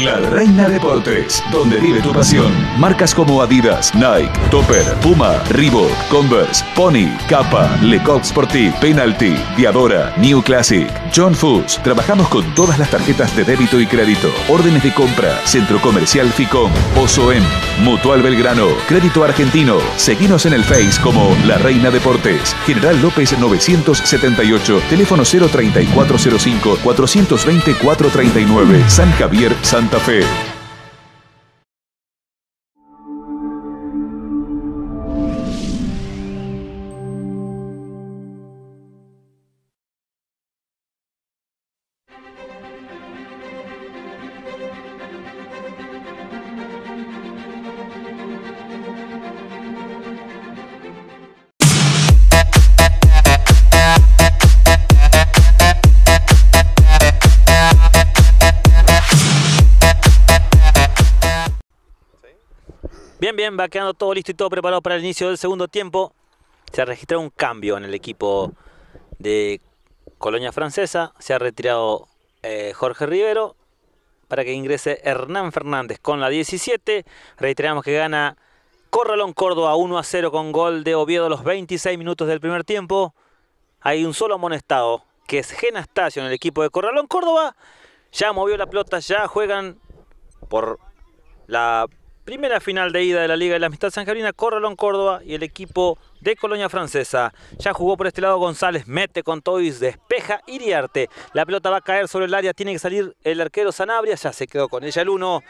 La Reina Deportes, donde vive tu pasión. Marcas como Adidas, Nike, Topper, Puma, Reebok, Converse, Pony, Kappa, Le Coq Sportif, Penalty, Diadora, New Classic, John Foods. Trabajamos con todas las tarjetas de débito y crédito, órdenes de compra, Centro Comercial FICOM, OSOEM, Mutual Belgrano, Crédito Argentino. Seguinos en el Face como La Reina Deportes, General López 978, teléfono 03405 420 439, San Javier, Santa quarta-feira. va quedando todo listo y todo preparado para el inicio del segundo tiempo. Se ha registrado un cambio en el equipo de Colonia Francesa. Se ha retirado eh, Jorge Rivero para que ingrese Hernán Fernández con la 17. Reiteramos que gana Corralón Córdoba 1 a 0 con gol de Oviedo a los 26 minutos del primer tiempo. Hay un solo amonestado, que es Genastasio en el equipo de Corralón Córdoba. Ya movió la pelota, ya juegan por la Primera final de ida de la Liga de la Amistad San Corralón Córdoba y el equipo de Colonia Francesa. Ya jugó por este lado González, mete con Tois, despeja Iriarte. La pelota va a caer sobre el área, tiene que salir el arquero Sanabria, ya se quedó con ella el 1.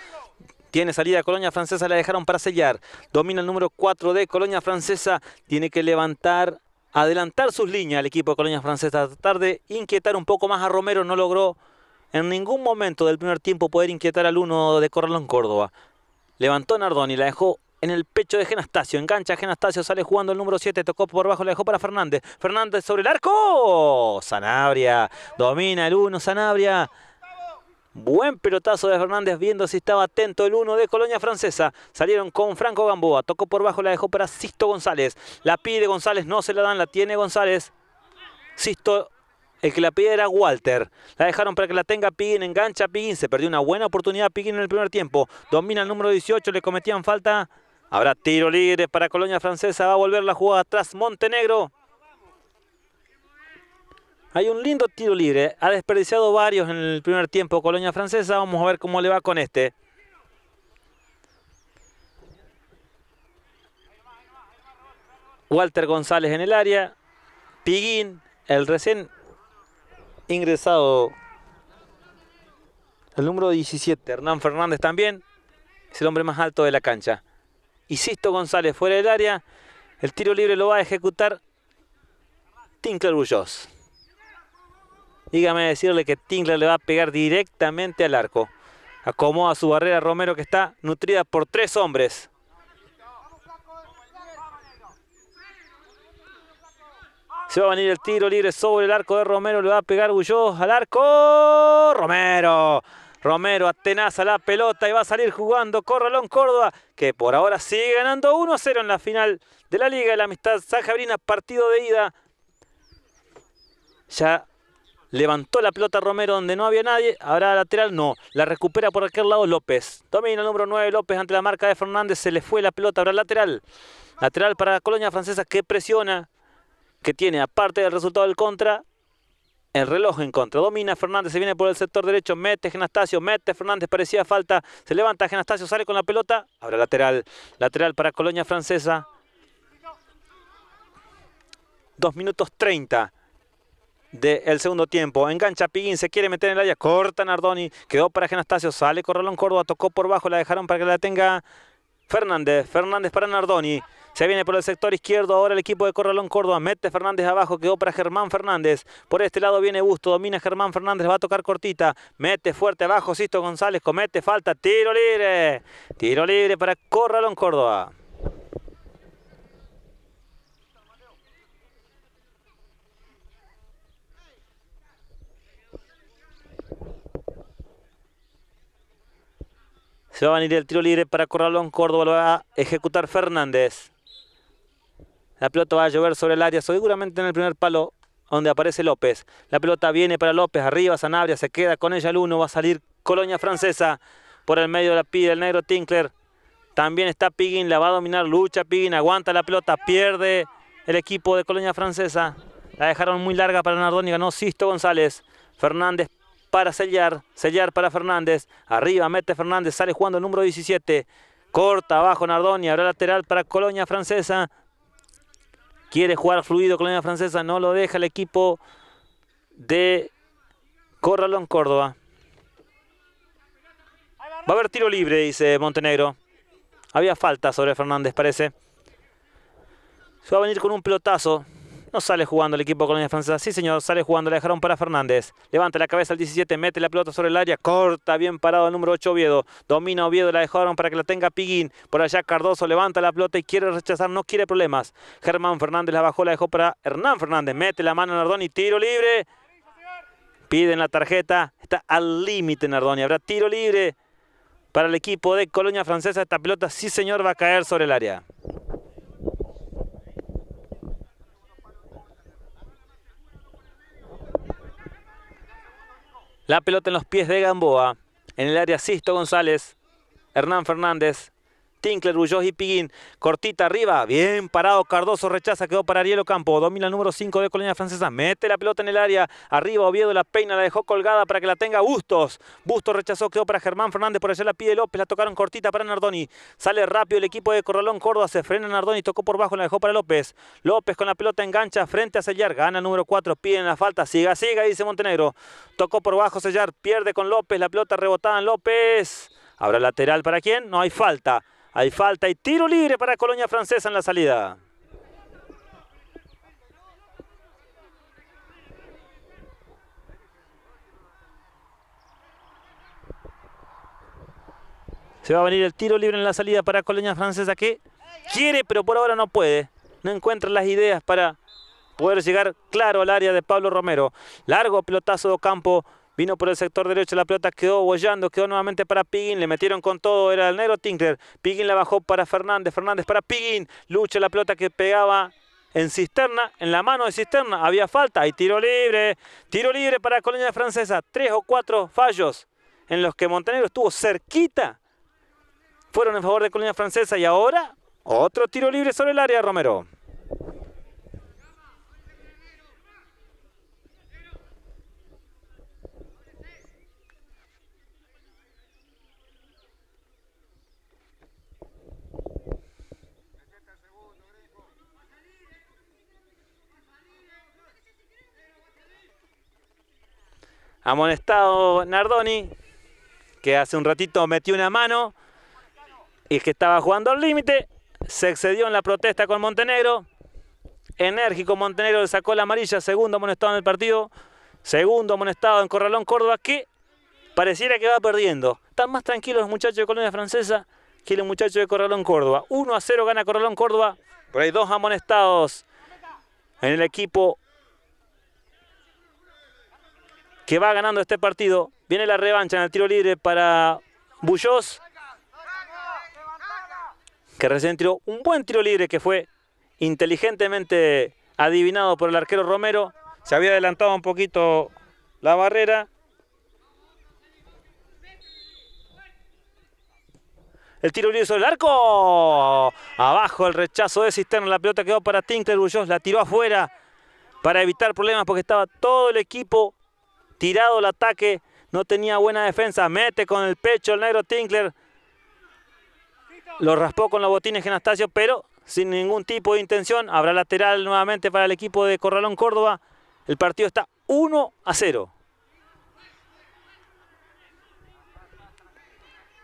Tiene salida Colonia Francesa, la dejaron para sellar. Domina el número 4 de Colonia Francesa, tiene que levantar adelantar sus líneas el equipo de Colonia Francesa, tratar de inquietar un poco más a Romero, no logró en ningún momento del primer tiempo poder inquietar al uno de Corralón Córdoba. Levantó y la dejó en el pecho de Genastasio. Engancha Genastasio, sale jugando el número 7. Tocó por bajo, la dejó para Fernández. Fernández sobre el arco. Sanabria. Domina el 1, Sanabria. Buen pelotazo de Fernández viendo si estaba atento el 1 de Colonia Francesa. Salieron con Franco Gamboa. Tocó por bajo, la dejó para Sisto González. La pide González, no se la dan, la tiene González. Sisto el que la pide era Walter. La dejaron para que la tenga Piguín. engancha Piguín. Se perdió una buena oportunidad Piguín en el primer tiempo. Domina el número 18, le cometían falta. Habrá tiro libre para Colonia Francesa. Va a volver la jugada atrás Montenegro. Hay un lindo tiro libre. Ha desperdiciado varios en el primer tiempo Colonia Francesa. Vamos a ver cómo le va con este. Walter González en el área. Piguín, el recién ingresado el número 17, Hernán Fernández también. Es el hombre más alto de la cancha. Insisto González fuera del área. El tiro libre lo va a ejecutar Tinkler Bullos. Dígame decirle que Tinkler le va a pegar directamente al arco. Acomoda su barrera Romero que está nutrida por tres hombres. Se va a venir el tiro libre sobre el arco de Romero. Le va a pegar Gulló al arco. Romero. Romero atenaza la pelota y va a salir jugando Corralón Córdoba, que por ahora sigue ganando 1 0 en la final de la Liga de la Amistad Sajabrina, partido de ida. Ya levantó la pelota Romero donde no había nadie, habrá lateral, no, la recupera por aquel lado López. Domina el número 9 López ante la marca de Fernández, se le fue la pelota, habrá lateral. Lateral para la colonia francesa que presiona, que tiene, aparte del resultado del contra, el reloj en contra. Domina Fernández, se viene por el sector derecho, mete Genastasio, mete Fernández, parecía falta, se levanta Genastasio, sale con la pelota, ahora lateral, lateral para Colonia Francesa. dos minutos 30 del segundo tiempo. Engancha Piguín, se quiere meter en el área, corta Nardoni, quedó para Genastasio, sale Corralón Córdoba, tocó por bajo, la dejaron para que la tenga Fernández. Fernández para Nardoni. Se viene por el sector izquierdo ahora el equipo de Corralón Córdoba. Mete Fernández abajo, quedó para Germán Fernández. Por este lado viene Busto, domina Germán Fernández, va a tocar cortita. Mete fuerte abajo Sisto González, comete falta. Tiro libre. Tiro libre para Corralón Córdoba. Se va a venir el tiro libre para Corralón Córdoba, lo va a ejecutar Fernández. La pelota va a llover sobre el área, seguramente en el primer palo donde aparece López. La pelota viene para López, arriba Sanabria, se queda con ella el uno, va a salir Colonia Francesa por el medio de la pila, el negro Tinkler. También está Piggin, la va a dominar, lucha Piguin, aguanta la pelota, pierde el equipo de Colonia Francesa. La dejaron muy larga para Nardoni, ganó Sisto González. Fernández para sellar, sellar para Fernández. Arriba mete Fernández, sale jugando el número 17. Corta abajo Nardoni, habrá lateral para Colonia Francesa. Quiere jugar fluido con la Francesa, no lo deja el equipo de Corralón Córdoba. Va a haber tiro libre, dice Montenegro. Había falta sobre Fernández, parece. Se va a venir con un pelotazo no sale jugando el equipo de Colonia Francesa. Sí, señor, sale jugando. Le dejaron para Fernández. Levanta la cabeza al 17, mete la pelota sobre el área. Corta, bien parado el número 8 Oviedo. Domina Oviedo, la dejaron para que la tenga Piguín. Por allá Cardoso levanta la pelota y quiere rechazar, no quiere problemas. Germán Fernández la bajó, la dejó para Hernán Fernández. Mete la mano en Nardoni, tiro libre. Piden la tarjeta. Está al límite Nardoni. Habrá tiro libre para el equipo de Colonia Francesa. Esta pelota, sí señor, va a caer sobre el área. La pelota en los pies de Gamboa. En el área Sisto González. Hernán Fernández Tinkler, Ulloz y Piguín. Cortita arriba, bien parado Cardoso, rechaza, quedó para Ariel Campo. Domina el número 5 de Colonia Francesa, mete la pelota en el área. Arriba Oviedo la peina, la dejó colgada para que la tenga Bustos. Bustos rechazó, quedó para Germán Fernández, por allá la pide López, la tocaron cortita para Nardoni. Sale rápido el equipo de Corralón Córdoba, se frena Nardoni, tocó por bajo, la dejó para López. López con la pelota engancha frente a Sellar, gana el número 4, piden la falta, siga, siga, dice Montenegro. Tocó por bajo Sellar, pierde con López, la pelota rebotada en López. Habrá lateral para quién, no hay falta. Hay falta y tiro libre para Colonia Francesa en la salida. Se va a venir el tiro libre en la salida para Colonia Francesa que quiere, pero por ahora no puede. No encuentra las ideas para poder llegar claro al área de Pablo Romero. Largo pelotazo de campo Vino por el sector derecho, la pelota quedó bollando, quedó nuevamente para Piggin. Le metieron con todo, era el negro Tinkler. Piggin la bajó para Fernández, Fernández para Piggin. Lucha la pelota que pegaba en Cisterna, en la mano de Cisterna. Había falta y tiro libre. Tiro libre para Colonia Francesa. Tres o cuatro fallos en los que Montenegro estuvo cerquita. Fueron en favor de Colonia Francesa y ahora otro tiro libre sobre el área, Romero. Amonestado Nardoni, que hace un ratito metió una mano y que estaba jugando al límite. Se excedió en la protesta con Montenegro. Enérgico Montenegro le sacó la amarilla, segundo amonestado en el partido. Segundo amonestado en Corralón Córdoba, que pareciera que va perdiendo. Están más tranquilos los muchachos de Colonia Francesa que los muchachos de Corralón Córdoba. 1 a 0 gana Corralón Córdoba. Por ahí dos amonestados en el equipo que va ganando este partido. Viene la revancha en el tiro libre para Bullos, que recién tiró un buen tiro libre que fue inteligentemente adivinado por el arquero Romero. Se había adelantado un poquito la barrera. El tiro libre sobre el arco. Abajo el rechazo de Cisterna. La pelota quedó para Tinkler Bullos. La tiró afuera para evitar problemas porque estaba todo el equipo tirado el ataque, no tenía buena defensa, mete con el pecho el negro Tinkler, lo raspó con los botines Genastasio, pero sin ningún tipo de intención, habrá lateral nuevamente para el equipo de Corralón Córdoba, el partido está 1 a 0.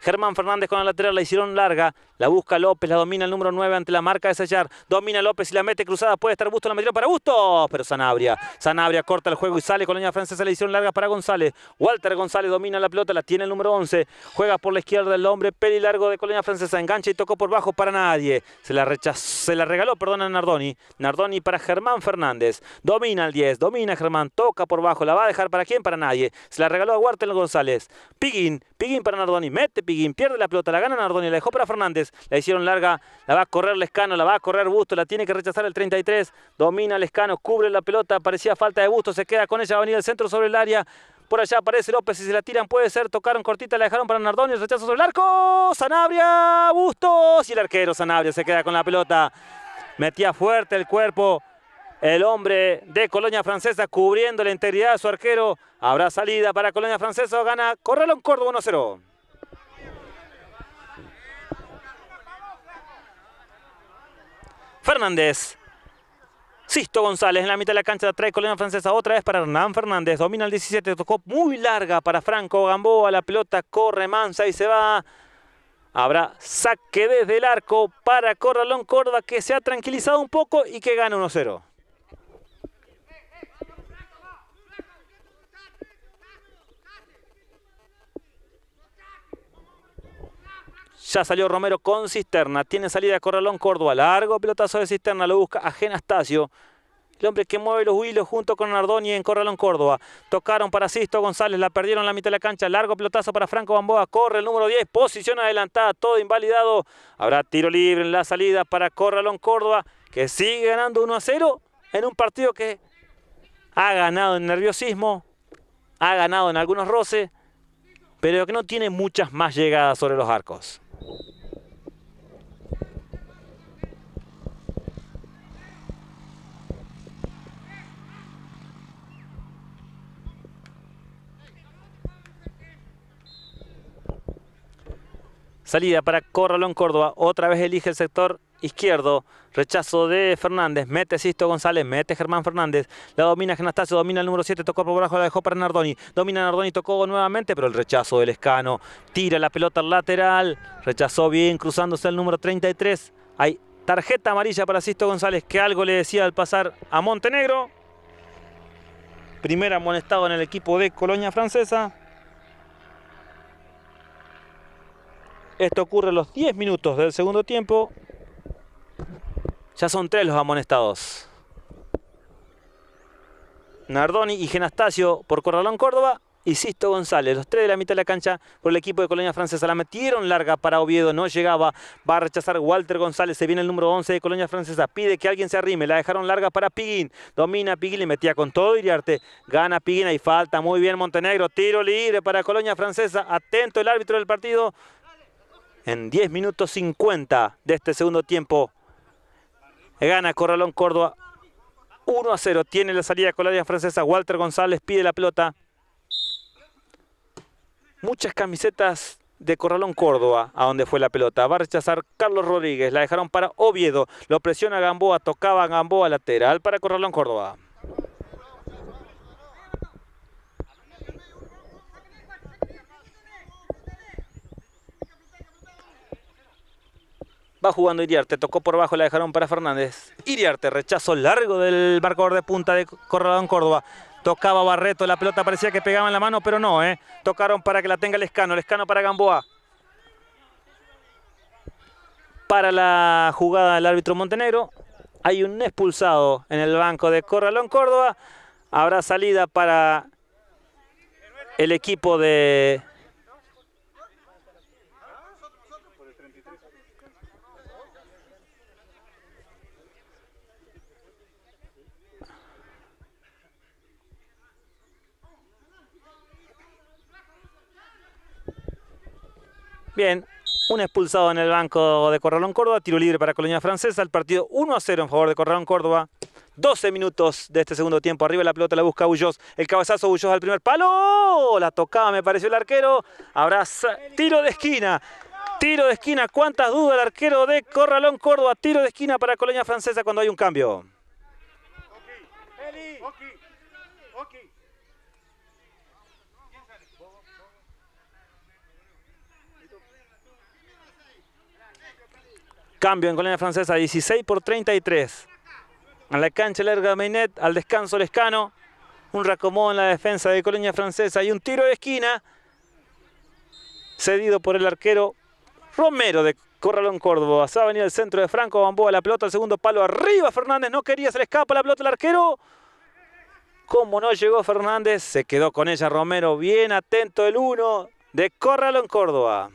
Germán Fernández con la lateral, la hicieron larga. La busca López, la domina el número 9 ante la marca de Sayar. Domina López y la mete cruzada. Puede estar Busto, la metió para Busto. Pero Sanabria. Sanabria corta el juego y sale Colonia francesa. La hicieron larga para González. Walter González domina la pelota, la tiene el número 11. Juega por la izquierda el hombre, peli largo de colonia francesa. Engancha y tocó por bajo para nadie. Se la, se la regaló, perdón, a Nardoni. Nardoni para Germán Fernández. Domina el 10, domina Germán, toca por bajo. ¿La va a dejar para quién? Para nadie. Se la regaló a Walter González. Piguín, Piguín para Nardoni. Mete Pierde la pelota, la gana Nardoni, la dejó para Fernández. La hicieron larga, la va a correr Lescano, la va a correr Busto, la tiene que rechazar el 33. Domina Lescano, cubre la pelota, parecía falta de Busto, se queda con ella, va a venir el centro sobre el área. Por allá aparece López y se la tiran, puede ser, tocaron cortita, la dejaron para Nardoni, rechazo sobre el arco, Sanabria, Bustos y el arquero Sanabria se queda con la pelota. Metía fuerte el cuerpo el hombre de Colonia Francesa cubriendo la integridad de su arquero. Habrá salida para Colonia Francesa, gana en Córdoba 1-0. Fernández. Sisto González en la mitad de la cancha trae colina francesa otra vez para Hernán Fernández. Domina el 17, tocó muy larga para Franco Gamboa. La pelota corre mansa y se va. Habrá saque desde el arco para Corralón Córdoba que se ha tranquilizado un poco y que gana 1-0. Ya salió Romero con Cisterna. Tiene salida Corralón Córdoba. Largo pelotazo de Cisterna. Lo busca a Genastasio. El hombre que mueve los hilos junto con Nardoni en Corralón Córdoba. Tocaron para Sisto González. La perdieron en la mitad de la cancha. Largo pelotazo para Franco Bamboa. Corre el número 10. Posición adelantada. Todo invalidado. Habrá tiro libre en la salida para Corralón Córdoba. Que sigue ganando 1 a 0 en un partido que ha ganado en nerviosismo. Ha ganado en algunos roces. Pero que no tiene muchas más llegadas sobre los arcos. Salida para Corralón Córdoba. Otra vez elige el sector izquierdo, rechazo de Fernández, mete Sisto González, mete Germán Fernández, la domina Genastasio, domina el número 7, tocó por abajo, la dejó para Nardoni, domina Nardoni, tocó nuevamente, pero el rechazo del escano, tira la pelota al lateral, rechazó bien, cruzándose el número 33, hay tarjeta amarilla para Sisto González, que algo le decía al pasar a Montenegro, primera amonestado en el equipo de Colonia Francesa, Esto ocurre a los 10 minutos del segundo tiempo. Ya son tres los amonestados. Nardoni y Genastasio por Corralón Córdoba y Sisto González. Los tres de la mitad de la cancha por el equipo de Colonia Francesa. La metieron larga para Oviedo, no llegaba. Va a rechazar Walter González. Se viene el número 11 de Colonia Francesa. Pide que alguien se arrime. La dejaron larga para Piguín. Domina Piguín, le metía con todo Iriarte. Gana Piguín, ahí falta. Muy bien Montenegro. Tiro libre para Colonia Francesa. Atento el árbitro del partido. En 10 minutos 50 de este segundo tiempo. Eh, gana Corralón Córdoba 1 a 0. Tiene la salida con la francesa. Walter González pide la pelota. Muchas camisetas de Corralón Córdoba, a donde fue la pelota. Va a rechazar Carlos Rodríguez, la dejaron para Oviedo, lo presiona Gamboa, tocaba Gamboa lateral para Corralón Córdoba. Va jugando Iriarte, tocó por bajo, la dejaron para Fernández. Iriarte, rechazo largo del marcador de punta de Corralón Córdoba. Tocaba Barreto, la pelota parecía que pegaba en la mano, pero no, ¿eh? Tocaron para que la tenga el escano, el escano para Gamboa. Para la jugada del árbitro Montenegro, hay un expulsado en el banco de Corralón Córdoba. Habrá salida para el equipo de Bien, un expulsado en el banco de Corralón Córdoba, tiro libre para Colonia Francesa, el partido 1 a 0 en favor de Corralón Córdoba. 12 minutos de este segundo tiempo, arriba la pelota la busca Bullos, el cabezazo Bullos al primer palo, la tocaba me pareció el arquero, Abraza, tiro de esquina, tiro de esquina, cuántas dudas el arquero de Corralón Córdoba, tiro de esquina para Colonia Francesa cuando hay un cambio. Cambio en colonia francesa, 16 por 33. A la cancha larga Mainet, al descanso Lescano. Un racomodo en la defensa de colonia francesa y un tiro de esquina. Cedido por el arquero Romero de Corralón Córdoba. Se va a venir el centro de Franco Bamboa. La pelota el segundo palo. Arriba Fernández. No quería. Se le escapa la pelota al arquero. Como no llegó Fernández. Se quedó con ella Romero. Bien atento el uno de Corralón Córdoba.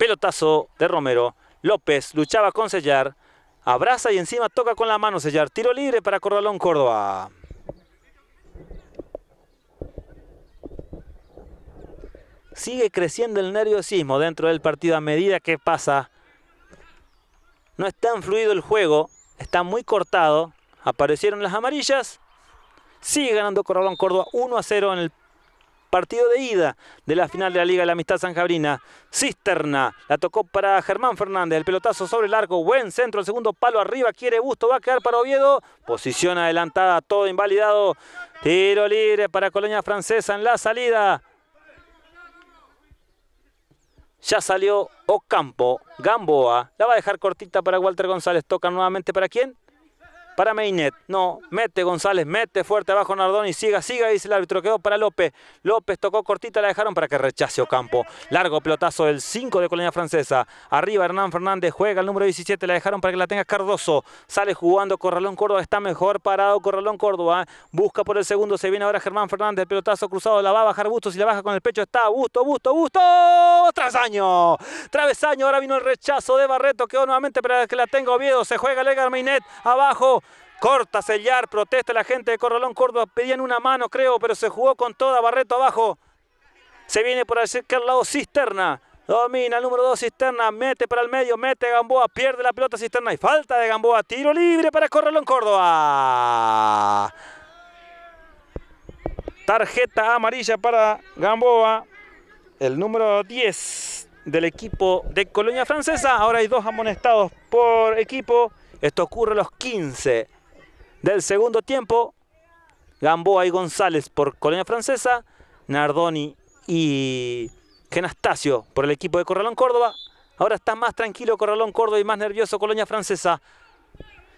Pelotazo de Romero. López luchaba con Sellar. Abraza y encima toca con la mano Sellar. Tiro libre para Corralón Córdoba. Sigue creciendo el nerviosismo dentro del partido a medida que pasa. No está en fluido el juego. Está muy cortado. Aparecieron las amarillas. Sigue ganando Corralón Córdoba 1 a 0 en el partido de ida de la final de la Liga de la Amistad Sanjabrina. Cisterna la tocó para Germán Fernández. El pelotazo sobre el arco. Buen centro. El segundo palo arriba. Quiere Busto. Va a quedar para Oviedo. Posición adelantada. Todo invalidado. Tiro libre para Colonia Francesa en la salida. Ya salió Ocampo. Gamboa. La va a dejar cortita para Walter González. Toca nuevamente para quién? para Meinet, No, mete González, mete fuerte abajo Nardoni, siga, siga, dice el árbitro, quedó para López. López tocó cortita, la dejaron para que rechace Ocampo. Largo pelotazo del 5 de Colonia Francesa. Arriba Hernán Fernández, juega el número 17, la dejaron para que la tenga Cardoso. Sale jugando Corralón Córdoba, está mejor parado Corralón Córdoba. Busca por el segundo, se viene ahora Germán Fernández, pelotazo cruzado, la va a bajar Bustos y la baja con el pecho, está Busto, Busto, Busto. Travesaño, travesaño, ahora vino el rechazo de Barreto, quedó nuevamente para que la tenga Oviedo. Se juega lega Meinet abajo. Corta sellar, protesta la gente de Corralón Córdoba. Pedían una mano, creo, pero se jugó con toda. Barreto abajo. Se viene por el lado Cisterna. Domina el número 2 Cisterna, mete para el medio, mete Gamboa, pierde la pelota Cisterna y falta de Gamboa, tiro libre para Corralón Córdoba. Tarjeta amarilla para Gamboa, el número 10 del equipo de Colonia Francesa. Ahora hay dos amonestados por equipo. Esto ocurre a los 15 del segundo tiempo. Gamboa y González por Colonia Francesa. Nardoni y Genastasio por el equipo de Corralón Córdoba. Ahora está más tranquilo Corralón Córdoba y más nervioso Colonia Francesa.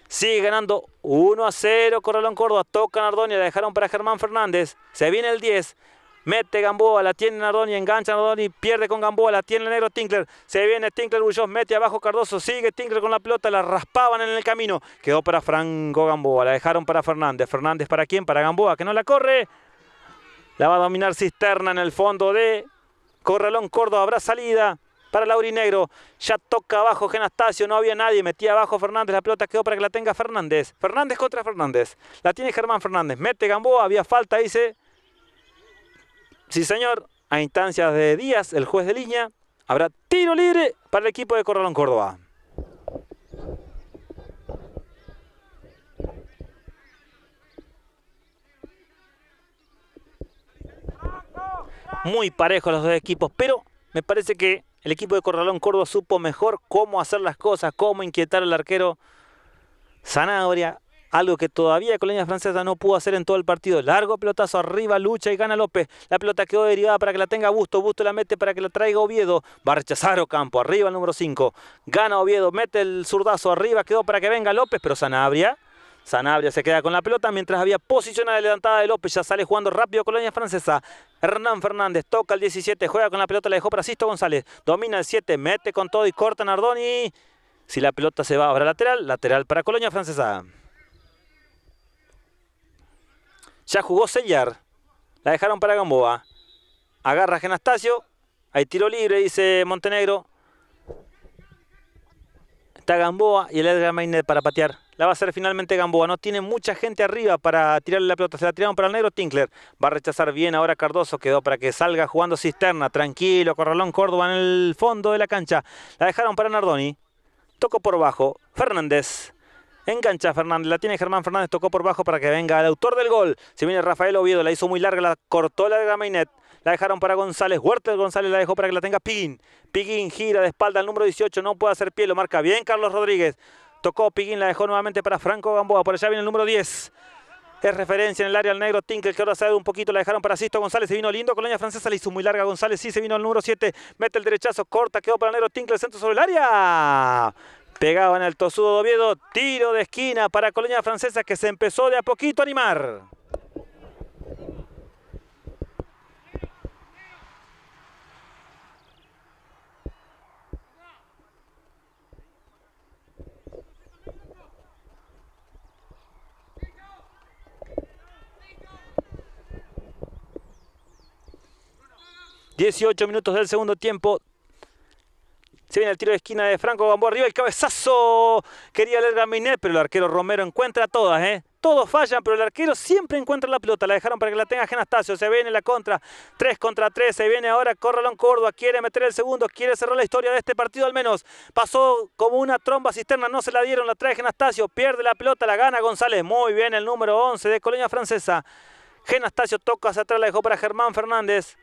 Sigue ganando 1 a 0 Corralón Córdoba. Toca Nardoni, la dejaron para Germán Fernández. Se viene el 10. Mete Gamboa, la tiene Nardoni, engancha Nardoni, pierde con Gamboa, la tiene el negro Tinkler. Se viene Tinkler Bullós, mete abajo Cardoso, sigue Tinkler con la pelota, la raspaban en el camino. Quedó para Franco Gamboa, la dejaron para Fernández. Fernández para quién? Para Gamboa, que no la corre. La va a dominar Cisterna en el fondo de Corralón Córdoba, habrá salida. Para Laurinegro, ya toca abajo Genastasio, no había nadie, metía abajo Fernández, la pelota quedó para que la tenga Fernández. Fernández contra Fernández, la tiene Germán Fernández, mete Gamboa, había falta, dice Sí, señor. A instancias de Díaz, el juez de línea, habrá tiro libre para el equipo de Corralón Córdoba. Muy parejos los dos equipos, pero me parece que el equipo de Corralón Córdoba supo mejor cómo hacer las cosas, cómo inquietar al arquero Sanabria, algo que todavía Colonia Francesa no pudo hacer en todo el partido. Largo pelotazo arriba, lucha y gana López. La pelota quedó derivada para que la tenga Busto. Busto la mete para que la traiga Oviedo. Va a rechazar Ocampo, arriba el número 5. Gana Oviedo, mete el zurdazo arriba, quedó para que venga López, pero Sanabria... Sanabria se queda con la pelota mientras había posicionada levantada de López. Ya sale jugando rápido Colonia Francesa. Hernán Fernández toca el 17, juega con la pelota, la dejó para Sisto González. Domina el 7, mete con todo y corta Nardoni. Si la pelota se va, ahora lateral. Lateral para Colonia Francesa. Ya jugó sellar. La dejaron para Gamboa. Agarra Genastasio. Hay tiro libre, dice Montenegro. Está Gamboa y el Edgar Maynard para patear. La va a hacer finalmente Gamboa. No tiene mucha gente arriba para tirarle la pelota. Se la tiraron para el negro Tinkler. Va a rechazar bien ahora Cardoso. Quedó para que salga jugando cisterna. Tranquilo. Corralón Córdoba en el fondo de la cancha. La dejaron para Nardoni. Tocó por bajo. Fernández. Engancha Fernández, la tiene Germán Fernández, tocó por bajo para que venga el autor del gol. Se viene Rafael Oviedo, la hizo muy larga, la cortó la la Mainet. La dejaron para González. Huerta González la dejó para que la tenga Piguín. Piguín gira de espalda al número 18. No puede hacer pie. Lo marca bien Carlos Rodríguez. Tocó Piguín. La dejó nuevamente para Franco Gamboa. Por allá viene el número 10. Es referencia en el área al negro Tinkel, que ahora se ha un poquito, la dejaron para Sisto González, se vino lindo, Colonia Francesa la hizo muy larga González, sí, se vino al número 7, mete el derechazo, corta, quedó para el negro Tinkle centro sobre el área. Pegaban el tosudo Oviedo. Tiro de esquina para Colonia Francesa que se empezó de a poquito a animar. 18 minutos del segundo tiempo, se viene el tiro de esquina de Franco Gamboa arriba. El cabezazo. Quería leer Gaminet, pero el arquero Romero encuentra todas, ¿eh? Todos fallan, pero el arquero siempre encuentra la pelota. La dejaron para que la tenga Genastasio. Se viene la contra. 3 contra 3. Se viene ahora Corralón Córdoba. Quiere meter el segundo. Quiere cerrar la historia de este partido al menos. Pasó como una tromba cisterna. No se la dieron. La trae Genastasio. Pierde la pelota. La gana González. Muy bien el número 11 de Colonia Francesa. Genastasio toca hacia atrás. La dejó para Germán Fernández.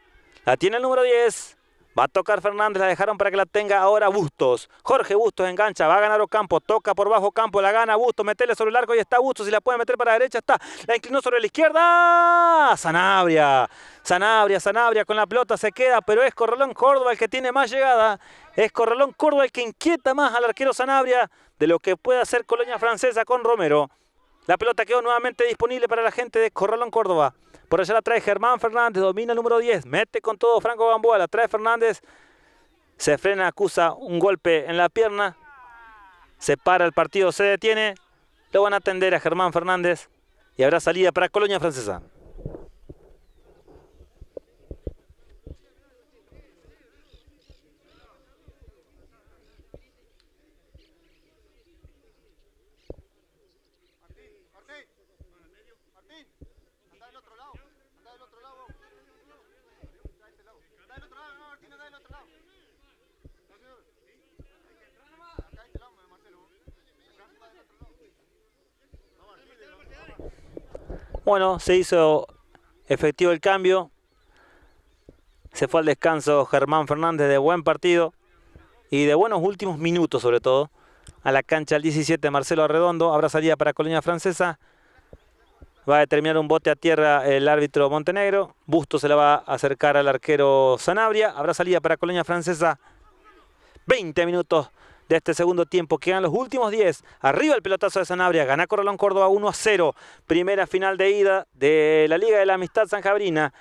La tiene el número 10. Va a tocar Fernández, la dejaron para que la tenga ahora Bustos. Jorge Bustos engancha, va a ganar Ocampo, toca por bajo campo, la gana Bustos, metele sobre el arco y está Bustos, si la puede meter para la derecha, está. La inclinó sobre la izquierda, Sanabria. Sanabria, Sanabria con la pelota se queda, pero es Corralón Córdoba el que tiene más llegada. Es Corralón Córdoba el que inquieta más al arquero Sanabria de lo que puede hacer Colonia Francesa con Romero. La pelota quedó nuevamente disponible para la gente de Corralón Córdoba. Por allá la trae Germán Fernández, domina el número 10, mete con todo Franco Gamboa, la trae Fernández, se frena, acusa un golpe en la pierna, se para el partido, se detiene, lo van a atender a Germán Fernández y habrá salida para Colonia Francesa. Bueno, se hizo efectivo el cambio. Se fue al descanso Germán Fernández de buen partido y de buenos últimos minutos sobre todo. A la cancha el 17 Marcelo Arredondo. Habrá salida para Colonia Francesa. Va a determinar un bote a tierra el árbitro Montenegro. Busto se la va a acercar al arquero Sanabria. Habrá salida para Colonia Francesa. 20 minutos de este segundo tiempo. Quedan los últimos 10. Arriba el pelotazo de Sanabria. Gana Corralón Córdoba 1 a 0. Primera final de ida de la Liga de la Amistad Sanjabrina.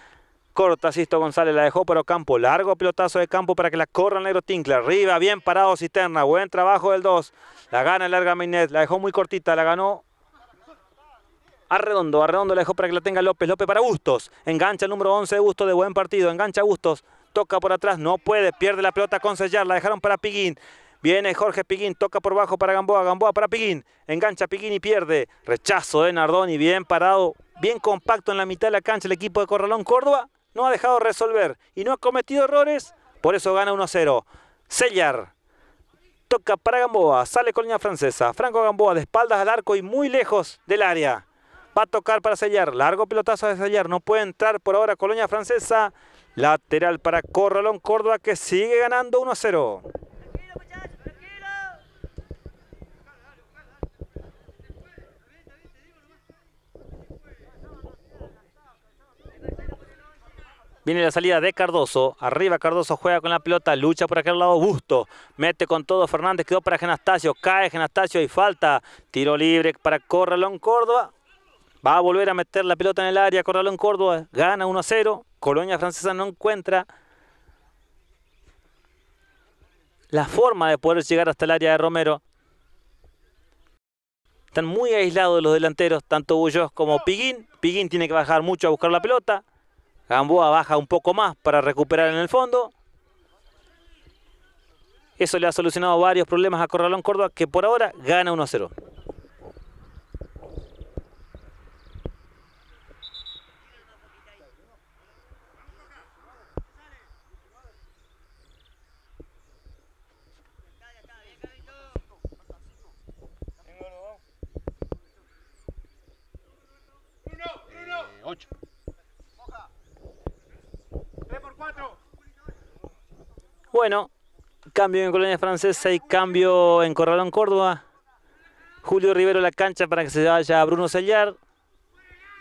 Corta, Sisto González la dejó para campo Largo pelotazo de campo para que la corra el negro Tinkler. Arriba, bien parado Cisterna. Buen trabajo del 2. La gana el larga Mainet. La dejó muy cortita. La ganó Arredondo, Arredondo la dejó para que la tenga López, López para Bustos, engancha el número 11 de Bustos de buen partido, engancha Bustos, toca por atrás, no puede, pierde la pelota con sellar, la dejaron para Piguín, Viene Jorge Piguín, toca por bajo para Gamboa, Gamboa para Piguín, engancha Piguín y pierde. Rechazo de Nardoni, bien parado, bien compacto en la mitad de la cancha el equipo de Corralón Córdoba. No ha dejado resolver y no ha cometido errores, por eso gana 1-0. Sellar toca para Gamboa, sale colonia francesa. Franco Gamboa de espaldas al arco y muy lejos del área. Va a tocar para Sellar, largo pelotazo de Sellar, no puede entrar por ahora colonia francesa. Lateral para Corralón Córdoba que sigue ganando 1-0. Viene la salida de Cardoso. Arriba Cardoso juega con la pelota. Lucha por aquel lado Busto. Mete con todo Fernández. Quedó para Genastasio. Cae Genastasio y falta. Tiro libre para Corralón Córdoba. Va a volver a meter la pelota en el área. Corralón Córdoba gana 1 0. Colonia Francesa no encuentra la forma de poder llegar hasta el área de Romero. Están muy aislados los delanteros, tanto Bullos como Piguín. Piguín tiene que bajar mucho a buscar la pelota. Gamboa baja un poco más para recuperar en el fondo. Eso le ha solucionado varios problemas a Corralón Córdoba, que por ahora gana 1 0. Eh, ocho. Bueno, cambio en Colonia Francesa y cambio en Corralón Córdoba. Julio Rivero en la cancha para que se vaya Bruno Sellar.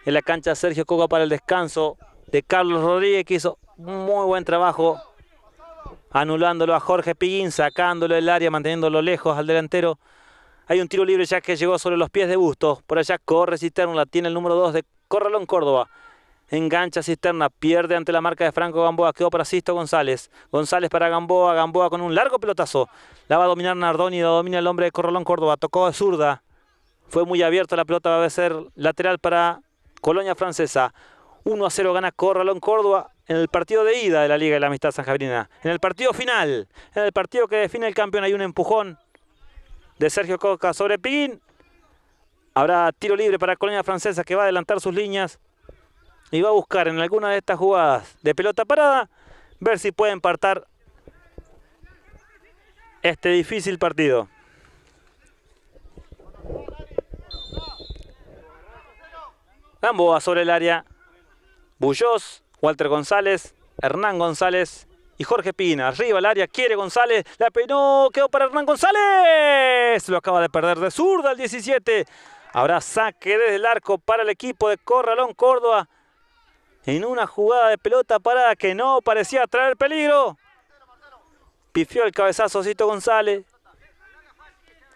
En la cancha Sergio Coca para el descanso de Carlos Rodríguez que hizo muy buen trabajo anulándolo a Jorge Piguín, sacándolo del área, manteniéndolo lejos al delantero. Hay un tiro libre ya que llegó sobre los pies de Bustos. Por allá corre Cisterna, la tiene el número 2 de Corralón Córdoba. Engancha Cisterna, pierde ante la marca de Franco Gamboa, quedó para Sisto González. González para Gamboa, Gamboa con un largo pelotazo. La va a dominar Nardoni, la domina el hombre de Corralón Córdoba, tocó a zurda. Fue muy abierto la pelota, va a ser lateral para Colonia Francesa. 1 a 0 gana Corralón Córdoba en el partido de ida de la Liga de la Amistad Javierina En el partido final, en el partido que define el campeón, hay un empujón de Sergio Coca sobre pin Habrá tiro libre para Colonia Francesa que va a adelantar sus líneas y va a buscar en alguna de estas jugadas de pelota parada ver si puede empatar este difícil partido. Gamboa sobre el área. Bullós, Walter González, Hernán González y Jorge Pina. Arriba el área, quiere González. La peinó, quedó para Hernán González. Lo acaba de perder de zurda al 17. Habrá saque desde el arco para el equipo de Corralón Córdoba. En una jugada de pelota parada que no parecía traer peligro. Pifió el cabezazo Cito González.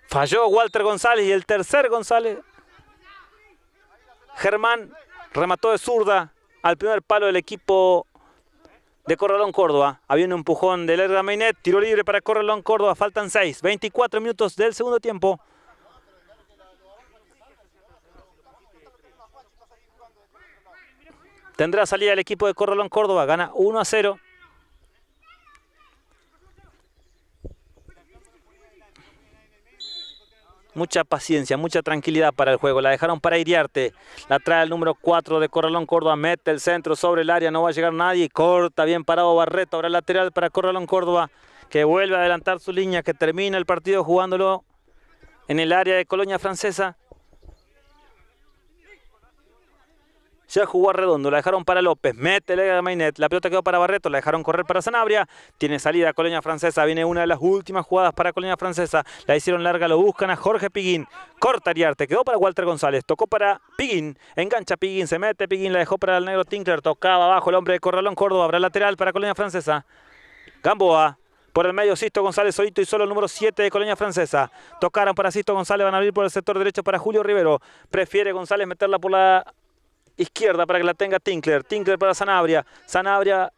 Falló Walter González y el tercer González. Germán remató de zurda al primer palo del equipo de Corralón Córdoba. Había un empujón de Lerda Mainet, tiro libre para Corralón Córdoba, faltan seis. 24 minutos del segundo tiempo. Tendrá salida el equipo de Corralón Córdoba. Gana 1 a 0. Mucha paciencia, mucha tranquilidad para el juego. La dejaron para Iriarte. La trae el número 4 de Corralón Córdoba. Mete el centro sobre el área. No va a llegar nadie. Corta, bien parado Barreto. ahora lateral para Corralón Córdoba. Que vuelve a adelantar su línea. Que termina el partido jugándolo en el área de Colonia Francesa. ya jugó a Redondo, la dejaron para López, métele de Mainet, la pelota quedó para Barreto, la dejaron correr para Sanabria, tiene salida Colonia Francesa, viene una de las últimas jugadas para Colonia Francesa, la hicieron larga, lo buscan a Jorge Piguín, corta Ariarte, quedó para Walter González, tocó para Piguín, engancha Piguín, se mete Piguín, la dejó para el negro Tinkler, tocaba abajo el hombre de Corralón Córdoba, abre lateral para Colonia Francesa, Gamboa, por el medio Sisto González Solito y solo el número 7 de Colonia Francesa. Tocaron para Sisto González, van a abrir por el sector derecho para Julio Rivero. Prefiere González meterla por la Izquierda para que la tenga Tinkler. Tinkler para Sanabria. Sanabria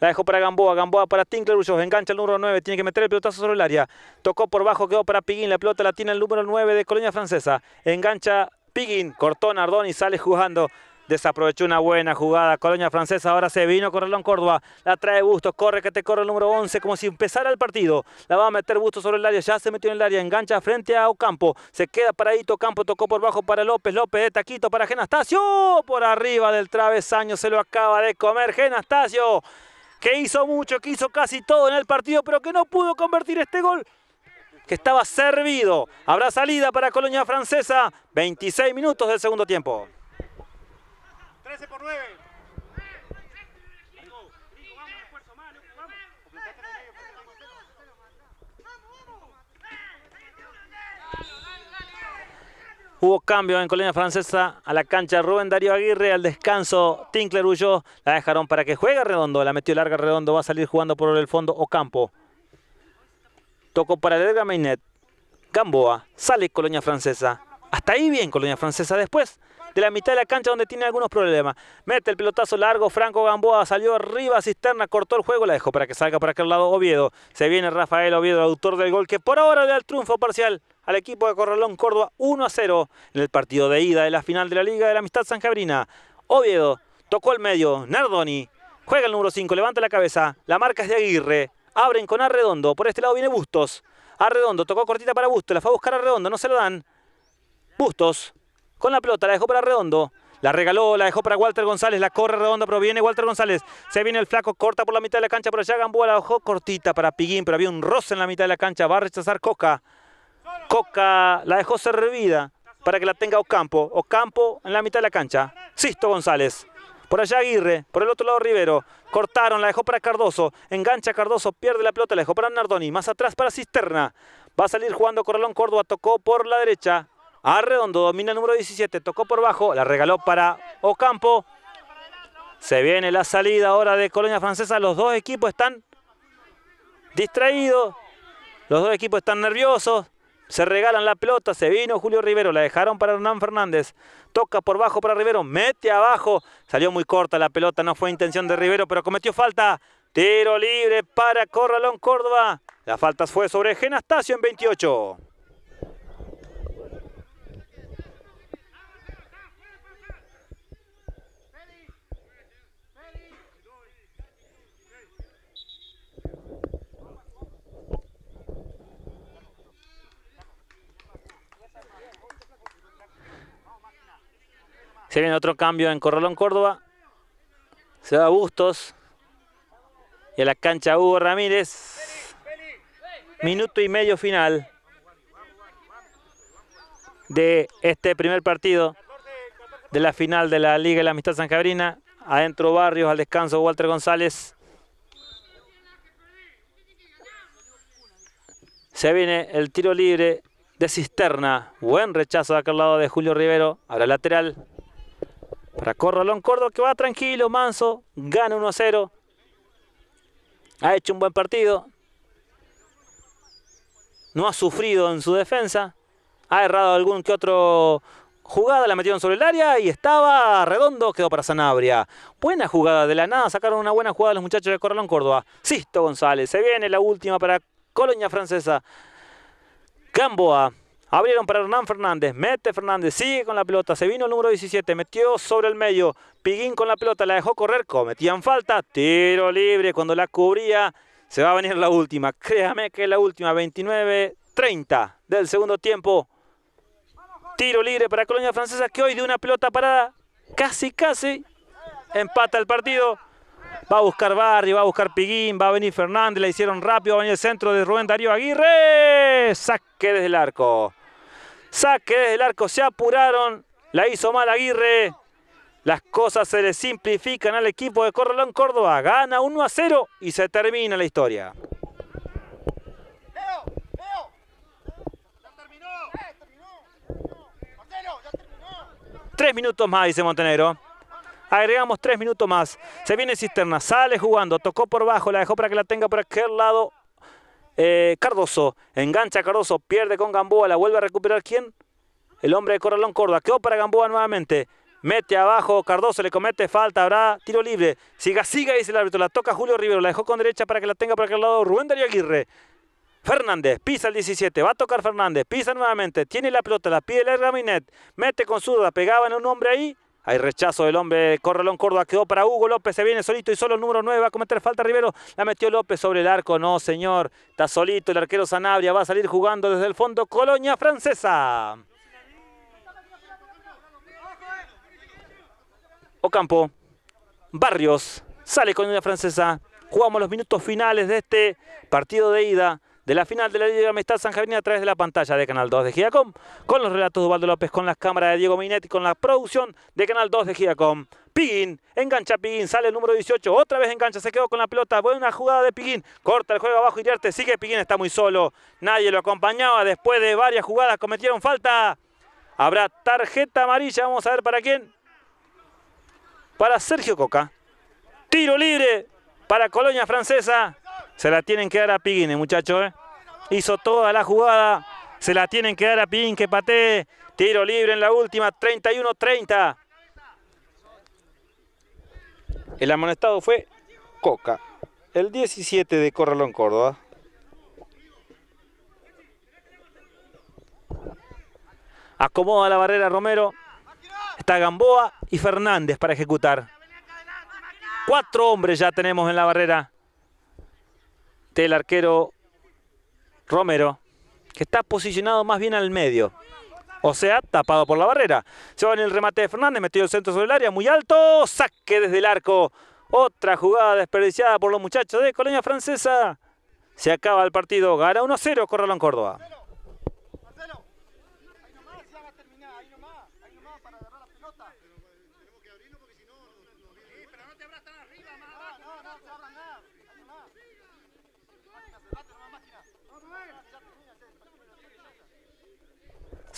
la dejó para Gamboa, Gamboa para Tinkler, Ullos, engancha el número 9, tiene que meter el pelotazo sobre el área. Tocó por bajo, quedó para Piguín, la pelota la tiene el número 9 de Colonia Francesa. Engancha Piguín, cortó Y sale jugando Desaprovechó una buena jugada. Colonia Francesa ahora se vino con en Córdoba. La trae Bustos. Corre que te corre el número 11. Como si empezara el partido. La va a meter Bustos sobre el área. Ya se metió en el área. Engancha frente a Ocampo. Se queda paradito. Ocampo, tocó por bajo para López. López de taquito para Genastasio. Por arriba del travesaño. Se lo acaba de comer Genastasio. Que hizo mucho, que hizo casi todo en el partido, pero que no pudo convertir este gol que estaba servido. Habrá salida para Colonia Francesa. 26 minutos del segundo tiempo. 13 por 9. Hubo cambio en Colonia Francesa a la cancha Rubén Darío Aguirre, al descanso Tinkler huyó, la dejaron para que juegue Redondo, la metió larga Redondo, va a salir jugando por el fondo Ocampo. Tocó para Edgar Mainet, Gamboa, sale Colonia Francesa. Hasta ahí bien Colonia Francesa después de la mitad de la cancha donde tiene algunos problemas. Mete el pelotazo largo, Franco Gamboa salió arriba, Cisterna cortó el juego, la dejó para que salga para aquel lado Oviedo. Se viene Rafael Oviedo, autor del gol que por ahora le da el triunfo parcial al equipo de Corralón Córdoba 1 a 0 en el partido de ida de la final de la Liga de la Amistad Sanjabrina. Oviedo tocó el medio, Nardoni juega el número 5, levanta la cabeza, la marca es de Aguirre, abren con Arredondo, por este lado viene Bustos. Arredondo, tocó cortita para Bustos, la fue a buscar Arredondo, no se lo dan. Bustos, con la pelota, la dejó para Redondo. La regaló, la dejó para Walter González, la corre redonda, pero viene Walter González. Se viene el flaco, corta por la mitad de la cancha, por allá Gamboa la dejó cortita para Piguín, pero había un roce en la mitad de la cancha. Va a rechazar Coca. Coca la dejó servida para que la tenga Ocampo. Ocampo en la mitad de la cancha. Sisto González. Por allá Aguirre, por el otro lado Rivero. Cortaron, la dejó para Cardoso. Engancha Cardoso, pierde la pelota, la dejó para Nardoni. Más atrás para Cisterna. Va a salir jugando Corralón Córdoba, tocó por la derecha. Arredondo ah, domina el número 17, tocó por bajo, la regaló para Ocampo. Se viene la salida ahora de Colonia Francesa. Los dos equipos están distraídos. Los dos equipos están nerviosos. Se regalan la pelota. Se vino Julio Rivero. La dejaron para Hernán Fernández. Toca por bajo para Rivero. Mete abajo. Salió muy corta la pelota. No fue intención de Rivero, pero cometió falta. Tiro libre para Corralón Córdoba. La falta fue sobre Genastasio en 28. Se viene otro cambio en Corralón Córdoba. Se va Bustos. Y a la cancha Hugo Ramírez. Minuto y medio final de este primer partido de la final de la Liga de la Amistad Cabrina. Adentro Barrios, al descanso Walter González. Se viene el tiro libre de Cisterna. Buen rechazo de aquel lado de Julio Rivero. Ahora lateral. Para Corralón Córdoba que va tranquilo, manso. Gana 1 a 0. Ha hecho un buen partido. No ha sufrido en su defensa. Ha errado algún que otro jugada, la metieron sobre el área y estaba redondo, quedó para Sanabria. Buena jugada, de la nada sacaron una buena jugada los muchachos de Corralón Córdoba. Sisto González, se viene la última para Colonia Francesa. Gamboa Abrieron para Hernán Fernández. Mete Fernández. Sigue con la pelota. Se vino el número 17. Metió sobre el medio. Piguín con la pelota. La dejó correr. Cometían falta. Tiro libre. Cuando la cubría. Se va a venir la última. Créame que es la última. 29-30 del segundo tiempo. Tiro libre para Colonia Francesa. Que hoy de una pelota parada. Casi, casi. Empata el partido. Va a buscar Barrio, va a buscar Piguín, va a venir Fernández, la hicieron rápido, va a venir el centro de Rubén Darío Aguirre. Saque desde el arco. Saque desde el arco, se apuraron. La hizo mal Aguirre. Las cosas se le simplifican al equipo de Corralón Córdoba. Gana 1 a 0 y se termina la historia. Tres minutos más, dice Montenegro. Agregamos tres minutos más. Se viene Cisterna, sale jugando, tocó por bajo, la dejó para que la tenga por aquel lado eh, Cardoso. Engancha Cardoso, pierde con Gamboa, la vuelve a recuperar quién? El hombre de Corralón Córdoba. Quedó para Gamboa nuevamente. Mete abajo, Cardoso le comete falta, habrá tiro libre. Siga, siga, dice el árbitro. La toca Julio Rivero, la dejó con derecha para que la tenga para aquel lado Rubén Darío Aguirre. Fernández pisa el 17, va a tocar Fernández, pisa nuevamente, tiene la pelota, la pide el Gaminet, mete con zurda, pegaba en un hombre ahí, hay rechazo del hombre Corralón Córdoba. Quedó para Hugo López. Se viene solito y solo el número 9. Va a cometer falta Rivero. La metió López sobre el arco. No, señor. Está solito el arquero Sanabria. Va a salir jugando desde el fondo. Colonia Francesa. Ocampo. Barrios. Sale Colonia Francesa. Jugamos los minutos finales de este partido de ida de la final de la Liga Amistad Javier a través de la pantalla de Canal 2 de Gigacom, con los relatos de Ubaldo López, con las cámaras de Diego Minetti, con la producción de Canal 2 de Gigacom. Piguín, engancha Piguín, sale el número 18, otra vez engancha, se quedó con la pelota, buena jugada de Piguín, corta el juego abajo y Iriarte, sigue Piguín, está muy solo, nadie lo acompañaba, después de varias jugadas cometieron falta, habrá tarjeta amarilla, vamos a ver para quién, para Sergio Coca, tiro libre para Colonia Francesa, se la tienen que dar a Piguine, muchachos. Eh. Hizo toda la jugada. Se la tienen que dar a Piguín que pate Tiro libre en la última. 31-30. El amonestado fue Coca. El 17 de Corralón, Córdoba. Acomoda la barrera Romero. Está Gamboa y Fernández para ejecutar. Cuatro hombres ya tenemos en la barrera. El arquero Romero, que está posicionado más bien al medio. O sea, tapado por la barrera. Se va en el remate de Fernández, metido el centro sobre el área, muy alto, saque desde el arco. Otra jugada desperdiciada por los muchachos de Colonia Francesa. Se acaba el partido, gana 1-0 Corralón Córdoba.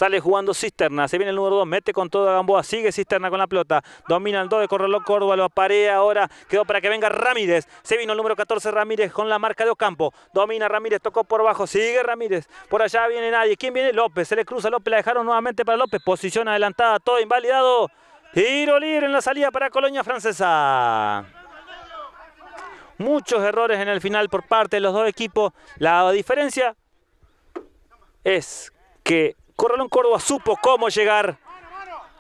Sale jugando Cisterna. Se viene el número 2. Mete con todo a Gamboa. Sigue Cisterna con la pelota. Domina el 2 de Corraló Córdoba. Lo aparea ahora. Quedó para que venga Ramírez. Se vino el número 14 Ramírez con la marca de Ocampo. Domina Ramírez. Tocó por bajo. Sigue Ramírez. Por allá viene nadie. ¿Quién viene? López. Se le cruza López. La dejaron nuevamente para López. Posición adelantada. Todo invalidado. giro libre en la salida para Colonia Francesa. Muchos errores en el final por parte de los dos equipos. La diferencia es que Corralón Córdoba supo cómo llegar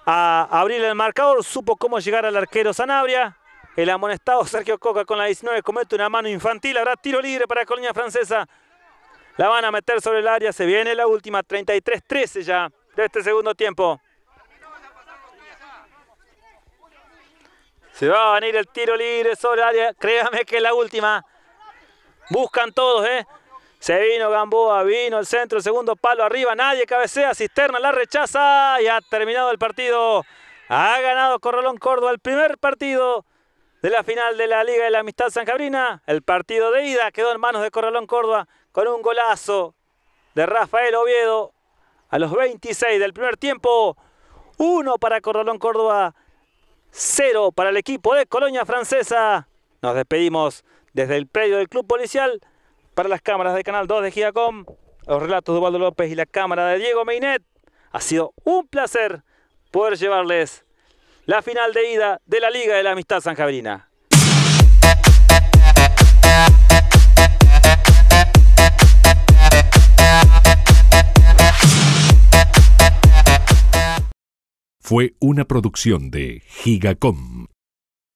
a abrir el marcador, supo cómo llegar al arquero Sanabria. El amonestado Sergio Coca con la 19 comete una mano infantil. Habrá tiro libre para Colonia Francesa. La van a meter sobre el área. Se viene la última. 33-13 ya de este segundo tiempo. Se va a venir el tiro libre sobre el área. Créame que es la última. Buscan todos, ¿eh? Se vino Gamboa, vino el centro, el segundo palo arriba, nadie cabecea, Cisterna la rechaza y ha terminado el partido. Ha ganado Corralón Córdoba el primer partido de la final de la Liga de la Amistad San Jabrina. El partido de ida quedó en manos de Corralón Córdoba con un golazo de Rafael Oviedo a los 26 del primer tiempo. Uno para Corralón Córdoba, cero para el equipo de Colonia Francesa. Nos despedimos desde el predio del Club Policial para las cámaras de Canal 2 de Giga.com, los relatos de Eduardo López y la cámara de Diego Meinet, ha sido un placer poder llevarles la final de ida de la Liga de la Amistad Sanjabrina. Fue una producción de Gigacom.